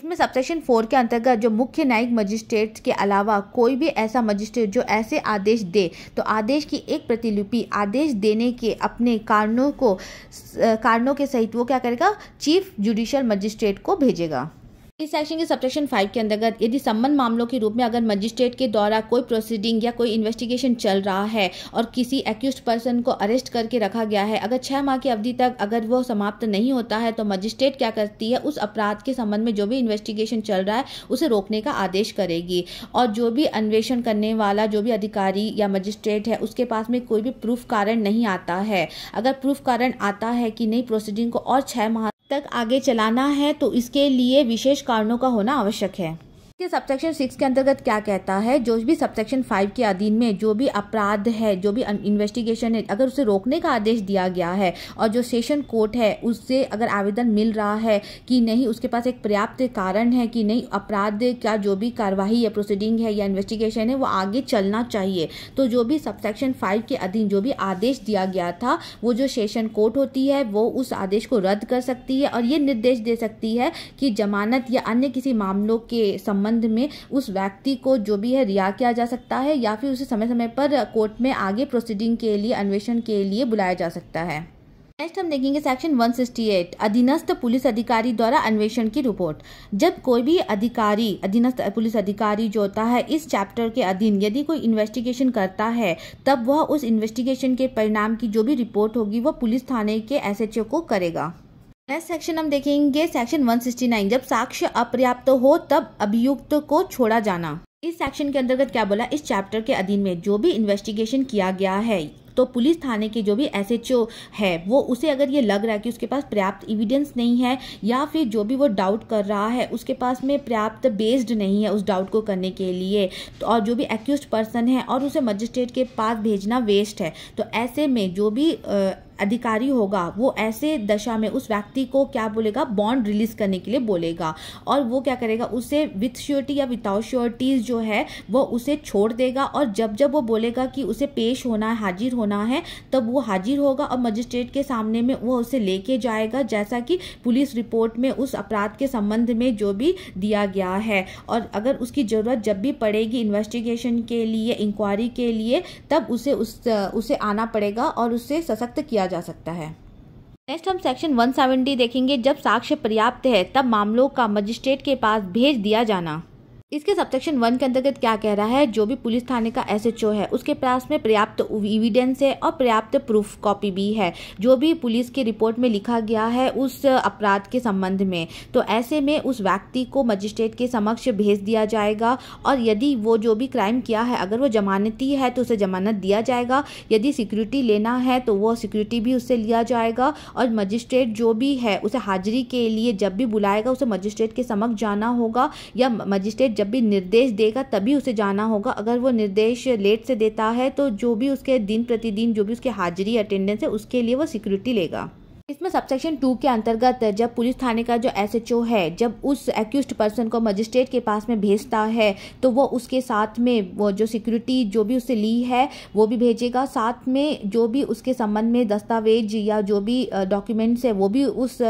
इसमें सबसेक्शन फोर के अंतर्गत जो मुख्य न्यायिक मजिस्ट्रेट के अलावा कोई भी ऐसा मजिस्ट्रेट जो ऐसे आदेश दे तो आदेश की एक प्रतिलिपि आदेश देने के अपने कारणों को कारणों के सहित वो क्या करेगा चीफ जुडिशियल मजिस्ट्रेट को भेजेगा इस सेक्शन के सबसेक्शन फाइव के अंतर्गत यदि संबंध मामलों के रूप में अगर मजिस्ट्रेट के द्वारा कोई प्रोसीडिंग या कोई इन्वेस्टिगेशन चल रहा है और किसी एक्यूज पर्सन को अरेस्ट करके रखा गया है अगर छः माह की अवधि तक अगर वो समाप्त नहीं होता है तो मजिस्ट्रेट क्या करती है उस अपराध के संबंध में जो भी इन्वेस्टिगेशन चल रहा है उसे रोकने का आदेश करेगी और जो भी अन्वेषण करने वाला जो भी अधिकारी या मजिस्ट्रेट है उसके पास में कोई भी प्रूफ कारण नहीं आता है अगर प्रूफ कारण आता है कि नहीं प्रोसीडिंग को और छः माह तक आगे चलाना है तो इसके लिए विशेष कारणों का होना आवश्यक है के सबसेक्शन सिक्स के अंतर्गत क्या कहता है जो भी सबसेक्शन फाइव के अधीन में जो भी अपराध है जो भी इन्वेस्टिगेशन है अगर उसे रोकने का आदेश दिया गया है और जो सेशन कोर्ट है उससे अगर आवेदन मिल रहा है कि नहीं उसके पास एक पर्याप्त कारण है कि नहीं अपराध का जो भी कार्यवाही या प्रोसीडिंग है या इन्वेस्टिगेशन है वो आगे चलना चाहिए तो जो भी सबसेक्शन फाइव के अधीन जो भी आदेश दिया गया था वो जो सेशन कोर्ट होती है वो उस आदेश को रद्द कर सकती है और ये निर्देश दे सकती है कि जमानत या अन्य किसी मामलों के संबंध संबंध में उस व्यक्ति को जो भी है रिहा किया जा सकता है या फिर उसे समय समय पर कोर्ट में आगे प्रोसीडिंग के लिए अन्वेषण के लिए बुलाया जा सकता है नेक्स्ट हम देखेंगे सेक्शन 168 अधीनस्थ पुलिस अधिकारी द्वारा अन्वेषण की रिपोर्ट जब कोई भी अधिकारी अधीनस्थ पुलिस अधिकारी जो होता है इस चैप्टर के अधीन यदि कोई इन्वेस्टिगेशन करता है तब वह उस इन्वेस्टिगेशन के परिणाम की जो भी रिपोर्ट होगी वह पुलिस थाने के एसएचओ को करेगा नेक्स्ट सेक्शन हम देखेंगे सेक्शन 169 जब साक्ष्य अपर्याप्त हो तब अभियुक्त को छोड़ा जाना इस सेक्शन के अंतर्गत क्या बोला इस चैप्टर के अधीन में जो भी इन्वेस्टिगेशन किया गया है तो पुलिस थाने के जो भी एस एच है वो उसे अगर ये लग रहा है कि उसके पास पर्याप्त इविडेंस नहीं है या फिर जो भी वो डाउट कर रहा है उसके पास में पर्याप्त बेस्ड नहीं है उस डाउट को करने के लिए तो और जो भी एक्यूज पर्सन है और उसे मजिस्ट्रेट के पास भेजना वेस्ट है तो ऐसे में जो भी आ, अधिकारी होगा वो ऐसे दशा में उस व्यक्ति को क्या बोलेगा बॉन्ड रिलीज करने के लिए बोलेगा और वो क्या करेगा उसे विथ श्योरिटी या विदाउट श्योरिटीज जो है वो उसे छोड़ देगा और जब जब वो बोलेगा कि उसे पेश होना है हाजिर होना है तब वो हाजिर होगा और मजिस्ट्रेट के सामने में वो उसे लेके जाएगा जैसा कि पुलिस रिपोर्ट में उस अपराध के संबंध में जो भी दिया गया है और अगर उसकी ज़रूरत जब भी पड़ेगी इन्वेस्टिगेशन के लिए इंक्वायरी के लिए तब उसे उस उसे आना पड़ेगा और उसे सशक्त किया जा सकता है नेक्स्ट हम सेक्शन 170 देखेंगे जब साक्ष्य पर्याप्त है तब मामलों का मजिस्ट्रेट के पास भेज दिया जाना इसके सबसेक्शन वन के अंतर्गत क्या कह रहा है जो भी पुलिस थाने का एस एच ओ है उसके पास में पर्याप्त एविडेंस है और पर्याप्त प्रूफ कॉपी भी है जो भी पुलिस की रिपोर्ट में लिखा गया है उस अपराध के संबंध में तो ऐसे में उस व्यक्ति को मजिस्ट्रेट के समक्ष भेज दिया जाएगा और यदि वो जो भी क्राइम किया है अगर वो जमानती है तो उसे जमानत दिया जाएगा यदि सिक्योरिटी लेना है तो वो सिक्योरिटी भी उससे लिया जाएगा और मजिस्ट्रेट जो भी है उसे हाजिरी के लिए जब भी बुलाएगा उसे मजिस्ट्रेट के समक्ष जाना होगा या मजिस्ट्रेट जब भी निर्देश देगा तभी उसे जाना होगा अगर वो निर्देश लेट से देता है तो जो भी उसके दिन प्रतिदिन जो भी उसके हाजिरी अटेंडेंस है उसके लिए वो सिक्योरिटी लेगा इसमें सबसेक्शन टू के अंतर्गत जब पुलिस थाने का जो एसएचओ है जब उस एक्यूज पर्सन को मजिस्ट्रेट के पास में भेजता है तो वो उसके साथ में वो जो सिक्योरिटी जो भी उससे ली है वो भी भेजेगा साथ में जो भी उसके संबंध में दस्तावेज या जो भी डॉक्यूमेंट्स है वो भी उस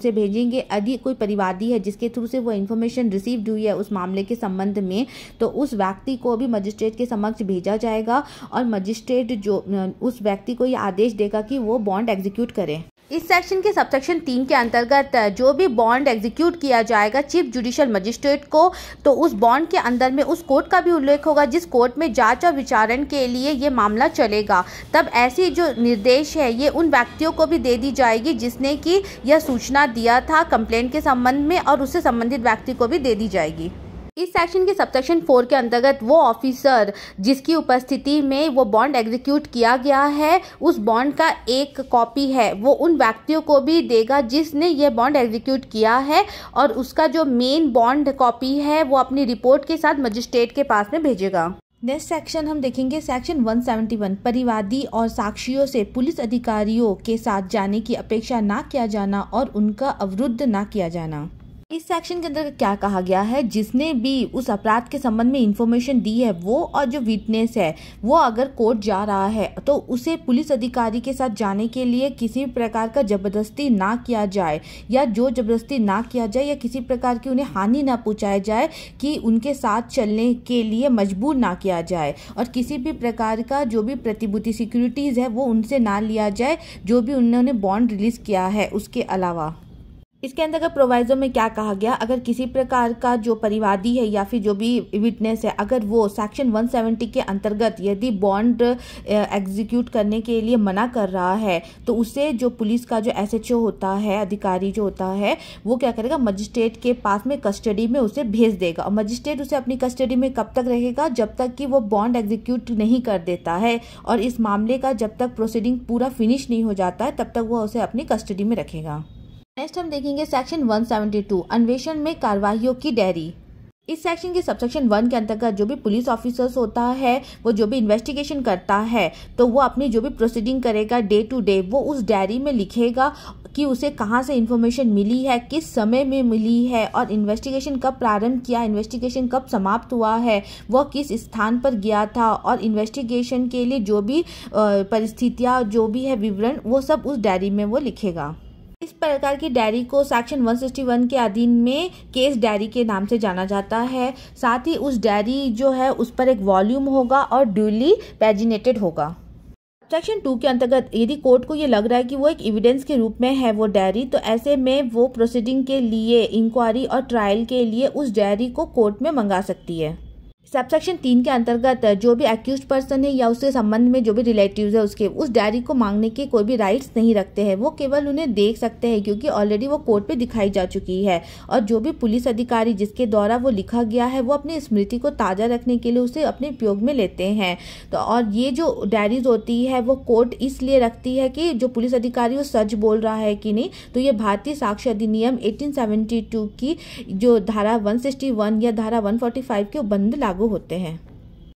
उसे भेजेंगे यदि कोई परिवादी है जिसके थ्रू से वो इन्फॉर्मेशन रिसीव हुई है उस मामले के संबंध में तो उस व्यक्ति को भी मजिस्ट्रेट के समक्ष भेजा जाएगा और मजिस्ट्रेट जो उस व्यक्ति को ये आदेश देगा कि वो बॉन्ड एग्जीक्यूट करें इस सेक्शन के सबसेक्शन तीन के अंतर्गत जो भी बॉन्ड एग्जीक्यूट किया जाएगा चीफ जुडिशियल मजिस्ट्रेट को तो उस बॉन्ड के अंदर में उस कोर्ट का भी उल्लेख होगा जिस कोर्ट में जांच और विचारण के लिए ये मामला चलेगा तब ऐसी जो निर्देश है ये उन व्यक्तियों को भी दे दी जाएगी जिसने कि यह सूचना दिया था कंप्लेंट के संबंध में और उससे संबंधित व्यक्ति को भी दे दी जाएगी इस सेक्शन के सबसेक्शन फोर के अंतर्गत वो ऑफिसर जिसकी उपस्थिति में वो बॉन्ड एग्जीक्यूट किया गया है उस बॉन्ड का एक कॉपी है वो उन व्यक्तियों को भी देगा जिसने ये बॉन्ड एग्जीक्यूट किया है और उसका जो मेन बॉन्ड कॉपी है वो अपनी रिपोर्ट के साथ मजिस्ट्रेट के पास में भेजेगा नेक्स्ट सेक्शन हम देखेंगे सेक्शन 171 परिवादी और साक्षियों से पुलिस अधिकारियों के साथ जाने की अपेक्षा ना किया जाना और उनका अवरुद्ध ना किया जाना इस सेक्शन के अंदर क्या कहा गया है जिसने भी उस अपराध के संबंध में इंफॉर्मेशन दी है वो और जो विटनेस है वो अगर कोर्ट जा रहा है तो उसे पुलिस अधिकारी के साथ जाने के लिए किसी भी प्रकार का जबरदस्ती ना किया जाए या जो जबरदस्ती ना किया जाए या किसी प्रकार की उन्हें हानि ना पहुँचाया जाए कि उनके साथ चलने के लिए मजबूर ना किया जाए और किसी भी प्रकार का जो भी प्रतिभूति सिक्योरिटीज़ है वो उनसे ना लिया जाए जो भी उन्होंने बॉन्ड रिलीज़ किया है उसके अलावा इसके अंदर अगर प्रोवाइजो में क्या कहा गया अगर किसी प्रकार का जो परिवादी है या फिर जो भी विटनेस है अगर वो सेक्शन 170 के अंतर्गत यदि बॉन्ड एग्जीक्यूट करने के लिए मना कर रहा है तो उसे जो पुलिस का जो एसएचओ होता है अधिकारी जो होता है वो क्या करेगा मजिस्ट्रेट के पास में कस्टडी में उसे भेज देगा और मजिस्ट्रेट उसे अपनी कस्टडी में कब तक रहेगा जब तक कि वो बॉन्ड एग्जीक्यूट नहीं कर देता है और इस मामले का जब तक प्रोसीडिंग पूरा फिनिश नहीं हो जाता है तब तक वह उसे अपनी कस्टडी में रखेगा नेक्स्ट हम देखेंगे सेक्शन 172 अन्वेषण में कार्यवाही की डायरी इस सेक्शन के सबसेक्शन वन के अंतर्गत जो भी पुलिस ऑफिसर्स होता है वो जो भी इन्वेस्टिगेशन करता है तो वो अपनी जो भी प्रोसीडिंग करेगा डे टू डे वो उस डायरी में लिखेगा कि उसे कहाँ से इन्फॉर्मेशन मिली है किस समय में मिली है और इन्वेस्टिगेशन कब प्रारंभ किया इन्वेस्टिगेशन कब समाप्त हुआ है वह किस स्थान पर गया था और इन्वेस्टिगेशन के लिए जो भी परिस्थितियाँ जो भी है विवरण वो सब उस डायरी में वो लिखेगा इस प्रकार की डायरी को सेक्शन 161 के अधीन में केस डायरी के नाम से जाना जाता है साथ ही उस डायरी जो है उस पर एक वॉल्यूम होगा और ड्यूली पेजिनेटेड होगा सेक्शन टू के अंतर्गत यदि कोर्ट को ये लग रहा है कि वो एक एविडेंस के रूप में है वो डायरी तो ऐसे में वो प्रोसीडिंग के लिए इंक्वायरी और ट्रायल के लिए उस डायरी को कोर्ट में मंगा सकती है सबसेक्शन सेक्शन तीन के अंतर्गत जो भी एक्यूज पर्सन है या उसके संबंध में जो भी रिलेटिव्स है उसके उस डायरी को मांगने के कोई भी राइट्स नहीं रखते हैं वो केवल उन्हें देख सकते हैं क्योंकि ऑलरेडी वो कोर्ट पे दिखाई जा चुकी है और जो भी पुलिस अधिकारी जिसके द्वारा वो लिखा गया है वो अपनी स्मृति को ताज़ा रखने के लिए उसे अपने उपयोग में लेते हैं तो और ये जो डायरीज होती है वो कोर्ट इसलिए रखती है कि जो पुलिस अधिकारी वो सच बोल रहा है कि नहीं तो ये भारतीय साक्ष्य अधिनियम एटीन की जो धारा वन या धारा वन के बंद लागू लागू होते हैं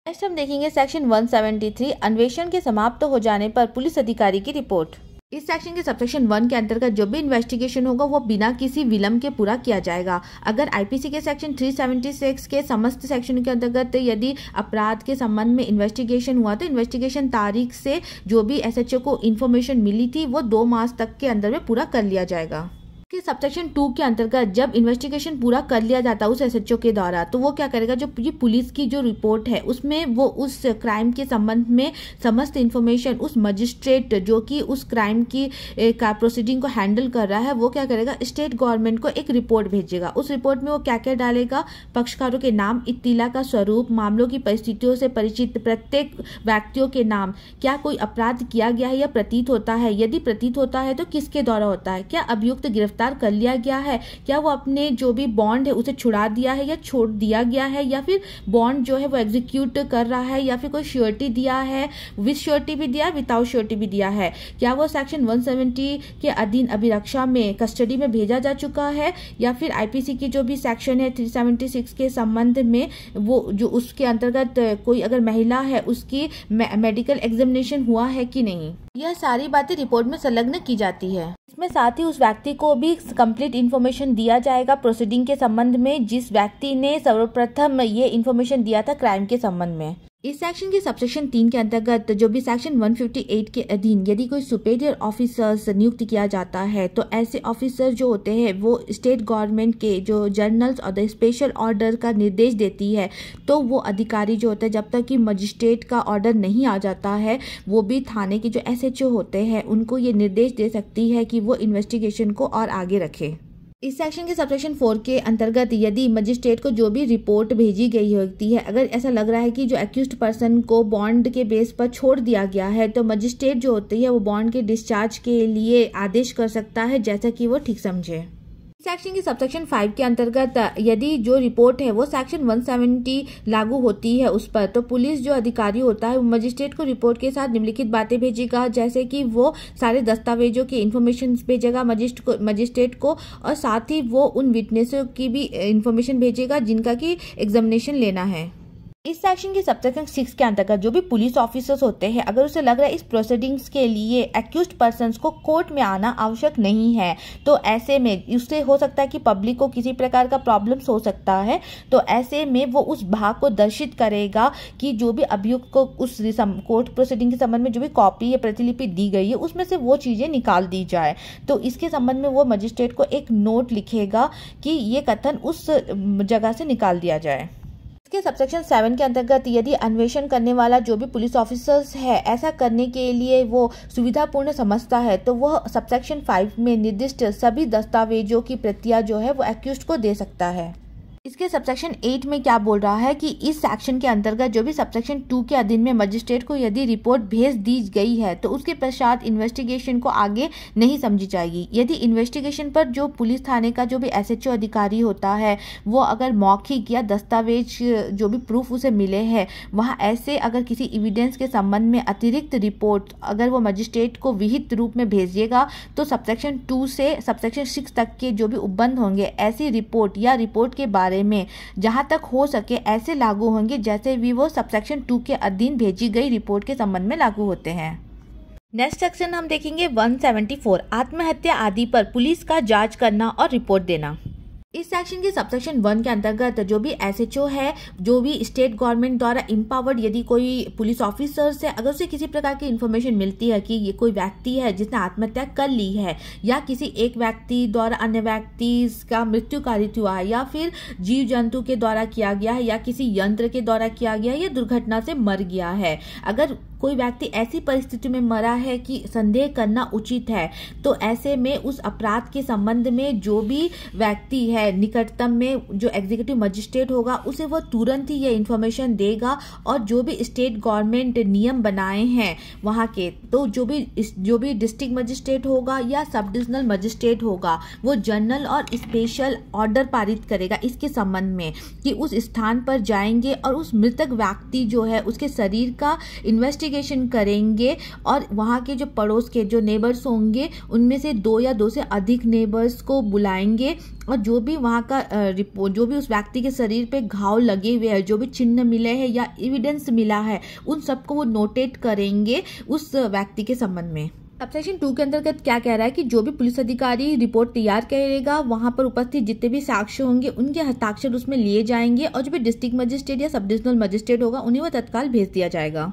नेक्स्ट हम देखेंगे सेक्शन 173 अन्वेषण के समाप्त तो हो जाने पर पुलिस अधिकारी की रिपोर्ट इस सेक्शन के सबसेक्शन वन के अंतर्गत जो भी इन्वेस्टिगेशन होगा वो बिना किसी विलंब के पूरा किया जाएगा अगर आईपीसी के सेक्शन 376 के समस्त सेक्शन के अंतर्गत यदि अपराध के संबंध में इन्वेस्टिगेशन हुआ तो इन्वेस्टिगेशन तारीख से जो भी एसएचओ को इन्फॉर्मेशन मिली थी वो दो मास तक के अंदर में पूरा कर लिया जाएगा के सबसेक्शन टू के अंतर्गत जब इन्वेस्टिगेशन पूरा कर लिया जाता है उस एसएचओ के द्वारा तो वो क्या करेगा जो ये पुलिस की जो रिपोर्ट है उसमें वो उस क्राइम के संबंध में समस्त इन्फॉर्मेशन उस मजिस्ट्रेट जो कि उस क्राइम की का प्रोसीडिंग को हैंडल कर रहा है वो क्या करेगा स्टेट गवर्नमेंट को एक रिपोर्ट भेजेगा उस रिपोर्ट में वो क्या क्या डालेगा पक्षकारों के नाम इतिला का स्वरूप मामलों की परिस्थितियों से परिचित प्रत्येक व्यक्तियों के नाम क्या कोई अपराध किया गया है या प्रतीत होता है यदि प्रतीत होता है तो किसके द्वारा होता है क्या अभियुक्त गिरफ्तार गिरफ्तार कर लिया गया है क्या वो अपने जो भी बॉन्ड है उसे छुड़ा दिया है या छोड़ दिया गया है या फिर बॉन्ड जो है वो एग्जीक्यूट कर रहा है या फिर कोई श्योरिटी दिया है विथ श्योरिटी भी दिया विदाउट श्योरिटी भी दिया है क्या वो सेक्शन वन के अधीन अभिरक्षा में कस्टडी में भेजा जा चुका है या फिर आईपीसी की जो भी सेक्शन है थ्री के संबंध में वो जो उसके अंतर्गत कोई अगर महिला है उसकी मेडिकल एग्जामिनेशन हुआ है कि नहीं यह सारी बातें रिपोर्ट में संलग्न की जाती है इसमें साथ ही उस व्यक्ति को भी ही कंप्लीट इन्फॉर्मेशन दिया जाएगा प्रोसीडिंग के संबंध में जिस व्यक्ति ने सर्वप्रथम ये इन्फॉर्मेशन दिया था क्राइम के संबंध में इस सेक्शन के सबसेक्शन तीन के अंतर्गत जो भी सेक्शन 158 के अधीन यदि कोई सुपेरियर ऑफिसर्स नियुक्त किया जाता है तो ऐसे ऑफिसर जो होते हैं वो स्टेट गवर्नमेंट के जो जर्नल्स और द स्पेशल ऑर्डर का निर्देश देती है तो वो अधिकारी जो होता है जब तक कि मजिस्ट्रेट का ऑर्डर नहीं आ जाता है वो भी थाने के जो एस होते हैं उनको ये निर्देश दे सकती है कि वो इन्वेस्टिगेशन को और आगे रखें इस सेक्शन के सबसेक्शन फोर के अंतर्गत यदि मजिस्ट्रेट को जो भी रिपोर्ट भेजी गई होती है अगर ऐसा लग रहा है कि जो एक्यूज पर्सन को बॉन्ड के बेस पर छोड़ दिया गया है तो मजिस्ट्रेट जो होती है वो बॉन्ड के डिस्चार्ज के लिए आदेश कर सकता है जैसा कि वो ठीक समझे सेक्शन की सबसेक्शन फाइव के अंतर्गत यदि जो रिपोर्ट है वो सेक्शन 170 लागू होती है उस पर तो पुलिस जो अधिकारी होता है वो मजिस्ट्रेट को रिपोर्ट के साथ निम्नलिखित बातें भेजेगा जैसे कि वो सारे दस्तावेजों की इन्फॉर्मेशन भेजेगा मजिस्ट्रेट को और साथ ही वो उन विटनेसों की भी इन्फॉर्मेशन भेजेगा जिनका कि एग्जामिनेशन लेना है इस सेक्शन के सब सेक्शन सिक्स के अंतर्गत जो भी पुलिस ऑफिसर्स होते हैं अगर उसे लग रहा है इस प्रोसीडिंग्स के लिए एक्यूज पर्सन को कोर्ट में आना आवश्यक नहीं है तो ऐसे में उससे हो सकता है कि पब्लिक को किसी प्रकार का प्रॉब्लम्स हो सकता है तो ऐसे में वो उस भाग को दर्शित करेगा कि जो भी अभियुक्त को उस कोर्ट प्रोसीडिंग के संबंध में जो भी कॉपी या प्रतिलिपि दी गई है उसमें से वो चीज़ें निकाल दी जाए तो इसके संबंध में वो मजिस्ट्रेट को एक नोट लिखेगा कि ये कथन उस जगह से निकाल दिया जाए इसके सबसेक्शन सेवन के अंतर्गत यदि अन्वेषण करने वाला जो भी पुलिस ऑफिसर्स है ऐसा करने के लिए वो सुविधापूर्ण समझता है तो वह सबसेक्शन फाइव में निर्दिष्ट सभी दस्तावेजों की प्रतिया जो है वो एक्यूज को दे सकता है इसके सबसेक्शन एट में क्या बोल रहा है कि इस सेक्शन के अंतर्गत जो भी सबसेक्शन टू के अधीन में मजिस्ट्रेट को यदि रिपोर्ट भेज दी गई है तो उसके पश्चात इन्वेस्टिगेशन को आगे नहीं समझी जाएगी यदि इन्वेस्टिगेशन पर जो पुलिस थाने का जो भी एसएचओ अधिकारी होता है वो अगर मौखिक या दस्तावेज जो भी प्रूफ उसे मिले हैं वहाँ ऐसे अगर किसी इविडेंस के संबंध में अतिरिक्त रिपोर्ट अगर वो मजिस्ट्रेट को विहित रूप में भेजिएगा तो सबसेक्शन टू से सबसेक्शन सिक्स तक के जो भी उपबंध होंगे ऐसी रिपोर्ट या रिपोर्ट के बारे बारे में जहां तक हो सके ऐसे लागू होंगे जैसे भी वो सबसेक्शन टू के अधीन भेजी गई रिपोर्ट के संबंध में लागू होते हैं नेक्स्ट सेक्शन हम देखेंगे 174 आत्महत्या आदि पर पुलिस का जांच करना और रिपोर्ट देना इस सेक्शन के सबसेक्शन वन के अंतर्गत जो भी ओ है जो भी स्टेट गवर्नमेंट द्वारा इम्पावर्ड यदि कोई पुलिस ऑफिसर से अगर उसे किसी प्रकार की इन्फॉर्मेशन मिलती है कि ये कोई व्यक्ति है जिसने आत्महत्या कर ली है या किसी एक व्यक्ति द्वारा अन्य व्यक्ति का मृत्यु कारित हुआ है या फिर जीव जंतु के द्वारा किया गया है या किसी यंत्र के द्वारा किया गया है या दुर्घटना से मर गया है अगर कोई व्यक्ति ऐसी परिस्थिति में मरा है कि संदेह करना उचित है तो ऐसे में उस अपराध के संबंध में जो भी व्यक्ति है निकटतम में जो एग्जीक्यूटिव मजिस्ट्रेट होगा उसे वह तुरंत ही यह इन्फॉर्मेशन देगा और जो भी स्टेट गवर्नमेंट नियम बनाए हैं वहाँ के तो जो भी जो भी डिस्ट्रिक्ट मजिस्ट्रेट होगा या सब डिविजनल मजिस्ट्रेट होगा वो जनरल और स्पेशल ऑर्डर पारित करेगा इसके संबंध में कि उस स्थान पर जाएंगे और उस मृतक व्यक्ति जो है उसके शरीर का इन्वेस्टिगेशन इन्वेस्टिगेशन करेंगे और वहाँ के जो पड़ोस के जो नेबर्स होंगे उनमें से दो या दो से अधिक नेबर्स को बुलाएंगे और जो भी वहाँ का रिपोर्ट जो भी उस व्यक्ति के शरीर पे घाव लगे हुए हैं जो भी चिन्ह मिले हैं या एविडेंस मिला है उन सबको वो नोटेट करेंगे उस व्यक्ति के संबंध में सबसेक्शन टू के अंतर्गत क्या कह रहा है कि जो भी पुलिस अधिकारी रिपोर्ट तैयार करेगा वहां पर उपस्थित जितने भी साक्ष्य होंगे उनके हस्ताक्षर उसमें लिए जाएंगे और जो भी डिस्ट्रिक्ट मजिस्ट्रेट या सब डिविजनल मजिस्ट्रेट होगा उन्हें वह तत्काल भेज दिया जाएगा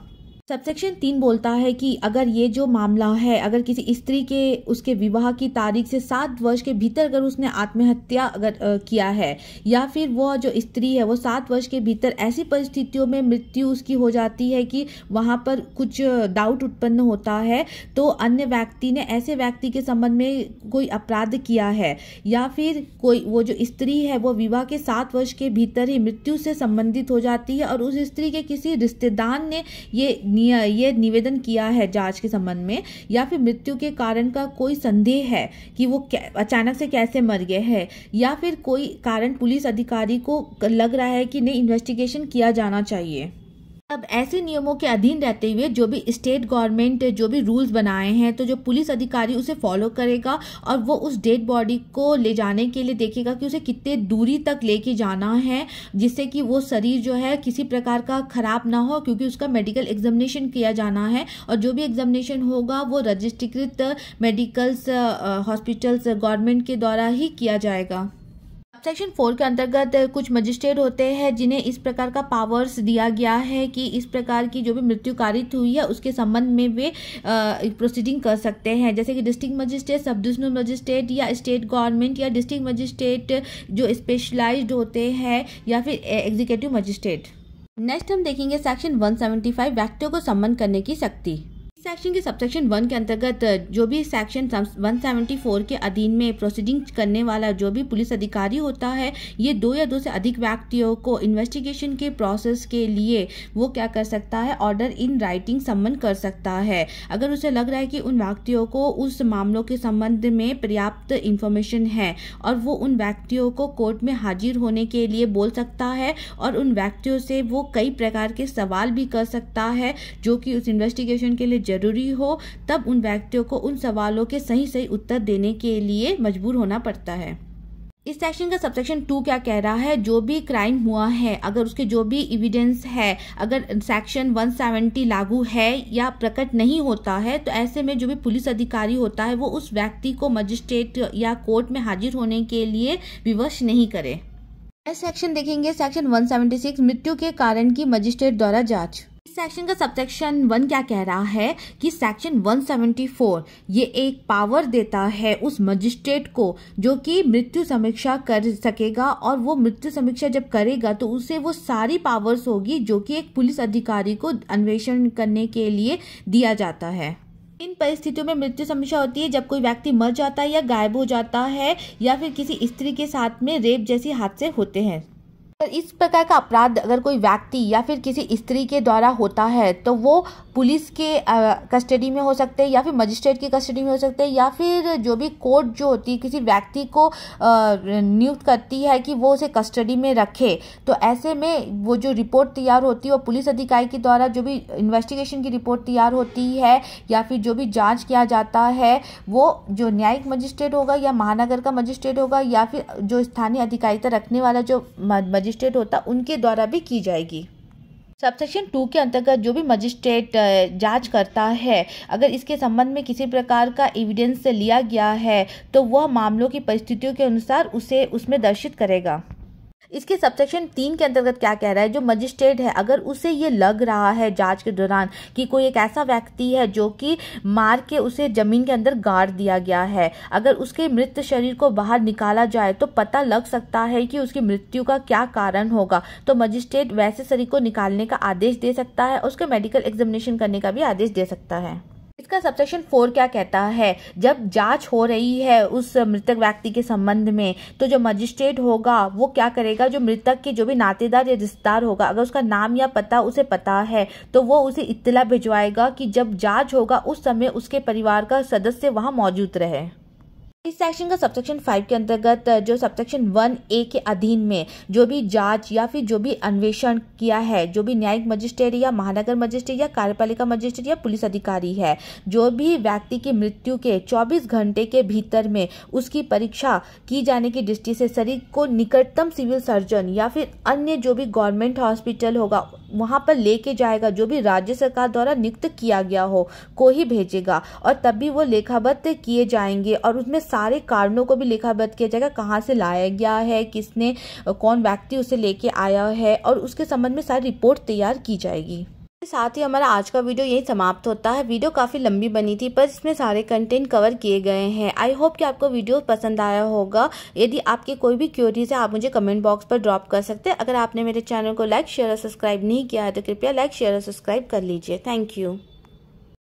सबसेक्शन तीन बोलता है कि अगर ये जो मामला है अगर किसी स्त्री के उसके विवाह की तारीख से सात वर्ष के भीतर अगर उसने आत्महत्या अगर आ, किया है या फिर वो जो स्त्री है वो सात वर्ष के भीतर ऐसी परिस्थितियों में मृत्यु उसकी हो जाती है कि वहाँ पर कुछ डाउट उत्पन्न होता है तो अन्य व्यक्ति ने ऐसे व्यक्ति के संबंध में कोई अपराध किया है या फिर कोई वो जो स्त्री है वो विवाह के सात वर्ष के भीतर ही मृत्यु से संबंधित हो जाती है और उस स्त्री के किसी रिश्तेदार ने ये ये निवेदन किया है जांच के संबंध में या फिर मृत्यु के कारण का कोई संदेह है कि वो अचानक से कैसे मर गए है या फिर कोई कारण पुलिस अधिकारी को लग रहा है कि नहीं इन्वेस्टिगेशन किया जाना चाहिए अब ऐसे नियमों के अधीन रहते हुए जो भी स्टेट गवर्नमेंट जो भी रूल्स बनाए हैं तो जो पुलिस अधिकारी उसे फॉलो करेगा और वो उस डेड बॉडी को ले जाने के लिए देखेगा कि उसे कितने दूरी तक लेके जाना है जिससे कि वो शरीर जो है किसी प्रकार का खराब ना हो क्योंकि उसका मेडिकल एग्जामिनेशन किया जाना है और जो भी एग्जामिनेशन होगा वो रजिस्ट्रीकृत मेडिकल्स हॉस्पिटल्स गवर्नमेंट के द्वारा ही किया जाएगा सेक्शन फोर के अंतर्गत कुछ मजिस्ट्रेट होते हैं जिन्हें इस प्रकार का पावर्स दिया गया है कि इस प्रकार की जो भी मृत्यु कारित हुई है उसके संबंध में वे प्रोसीडिंग कर सकते हैं जैसे कि district magistrate sub divisional magistrate या स्टेट गवर्नमेंट या डिस्ट्रिक्ट मजिस्ट्रेट जो स्पेशलाइज होते हैं या फिर एग्जीक्यूटिव मजिस्ट्रेट नेक्स्ट हम देखेंगे सेक्शन 175 व्यक्तियों को सम्मन करने की शक्ति सेक्शन के सबसेक्शन वन के अंतर्गत जो भी सेक्शन 174 के अधीन में प्रोसीडिंग करने वाला जो भी पुलिस अधिकारी होता है ये दो या दो से अधिक व्यक्तियों को इन्वेस्टिगेशन के प्रोसेस के लिए वो क्या कर सकता है ऑर्डर इन राइटिंग सम्मन कर सकता है अगर उसे लग रहा है कि उन व्यक्तियों को उस मामलों के संबंध में पर्याप्त इन्फॉर्मेशन है और वो उन व्यक्तियों को कोर्ट में हाजिर होने के लिए बोल सकता है और उन व्यक्तियों से वो कई प्रकार के सवाल भी कर सकता है जो कि उस इन्वेस्टिगेशन के लिए जरूरी हो तब उन व्यक्तियों को उन सवालों के सही सही उत्तर देने के लिए मजबूर होना पड़ता है इस सेक्शन का सबसेक्शन टू क्या कह रहा है जो भी क्राइम हुआ है अगर उसके जो भी इविडेंस है अगर सेक्शन 170 लागू है या प्रकट नहीं होता है तो ऐसे में जो भी पुलिस अधिकारी होता है वो उस व्यक्ति को मजिस्ट्रेट या कोर्ट में हाजिर होने के लिए विवश नहीं करे सेक्शन देखेंगे सेक्शन 176 मृत्यु के कारण की मजिस्ट्रेट द्वारा जांच सेक्शन का सबसेक्शन वन क्या कह रहा है कि सेक्शन 174 ये एक पावर देता है उस मजिस्ट्रेट को जो कि मृत्यु समीक्षा कर सकेगा और वो मृत्यु समीक्षा जब करेगा तो उसे वो सारी पावर्स होगी जो कि एक पुलिस अधिकारी को अन्वेषण करने के लिए दिया जाता है इन परिस्थितियों में मृत्यु समीक्षा होती है जब कोई व्यक्ति मर जाता है या गायब हो जाता है या फिर किसी स्त्री के साथ में रेप जैसे हादसे होते हैं पर इस प्रकार का अपराध अगर कोई व्यक्ति या फिर किसी स्त्री के द्वारा होता है तो वो पुलिस के कस्टडी में हो सकते हैं या फिर मजिस्ट्रेट की कस्टडी में हो सकते हैं या फिर जो भी कोर्ट जो होती है किसी व्यक्ति को नियुक्त करती है कि वो उसे कस्टडी में रखे तो ऐसे में वो जो रिपोर्ट तैयार होती है वो पुलिस अधिकारी के द्वारा जो भी इन्वेस्टिगेशन की रिपोर्ट तैयार होती है या फिर जो भी जाँच किया जाता है वो जो न्यायिक मजिस्ट्रेट होगा या महानगर का मजिस्ट्रेट होगा या फिर जो स्थानीय अधिकारिता रखने वाला जो मजिस्ट्रेट मजिस्ट्रेट होता उनके द्वारा भी की जाएगी सबसेक्शन टू के अंतर्गत जो भी मजिस्ट्रेट जांच करता है अगर इसके संबंध में किसी प्रकार का एविडेंस लिया गया है तो वह मामलों की परिस्थितियों के अनुसार उसे उसमें दर्शित करेगा इसके सबसेक्शन तीन के अंतर्गत क्या कह रहा है जो मजिस्ट्रेट है अगर उसे ये लग रहा है जांच के दौरान कि कोई एक ऐसा व्यक्ति है जो कि मार के उसे जमीन के अंदर गाड़ दिया गया है अगर उसके मृत शरीर को बाहर निकाला जाए तो पता लग सकता है कि उसकी मृत्यु का क्या कारण होगा तो मजिस्ट्रेट वैसे शरीर को निकालने का आदेश दे सकता है उसके मेडिकल एग्जामिनेशन करने का भी आदेश दे सकता है इसका सबसेक्शन फोर क्या कहता है जब जांच हो रही है उस मृतक व्यक्ति के संबंध में तो जो मजिस्ट्रेट होगा वो क्या करेगा जो मृतक के जो भी नातेदार या रिश्तेदार होगा अगर उसका नाम या पता उसे पता है तो वो उसे इत्तला भिजवाएगा कि जब जांच होगा उस समय उसके परिवार का सदस्य वहां मौजूद रहे इस सेक्शन का सबसेक्शन फाइव के अंतर्गत जो सबसेक्शन वन ए के अधीन में जो भी जांच या फिर जो भी अन्वेषण किया है जो भी न्यायिक मजिस्ट्रेट या महानगर मजिस्ट्रेट या कार्यपालिका मजिस्ट्रेट या पुलिस अधिकारी है जो भी व्यक्ति की मृत्यु के 24 घंटे के भीतर में उसकी परीक्षा की जाने की दृष्टि से शरीर को निकटतम सिविल सर्जन या फिर अन्य जो भी गवर्नमेंट हॉस्पिटल होगा वहाँ पर लेके जाएगा जो भी राज्य सरकार द्वारा नियुक्त किया गया हो को ही भेजेगा और तब भी वो लेखाबद्ध किए जाएंगे और उसमें सारे कारणों को भी लेखाबद्ध किया जाएगा कहाँ से लाया गया है किसने कौन व्यक्ति उसे लेके आया है और उसके संबंध में सारी रिपोर्ट तैयार की जाएगी साथ ही हमारा आज का वीडियो यही समाप्त होता है वीडियो काफ़ी लंबी बनी थी पर इसमें सारे कंटेंट कवर किए गए हैं आई होप कि आपको वीडियो पसंद आया होगा यदि आपकी कोई भी क्यूरीज है आप मुझे कमेंट बॉक्स पर ड्रॉप कर सकते हैं अगर आपने मेरे चैनल को लाइक शेयर और सब्सक्राइब नहीं किया है तो कृपया लाइक शेयर और सब्सक्राइब कर लीजिए थैंक यू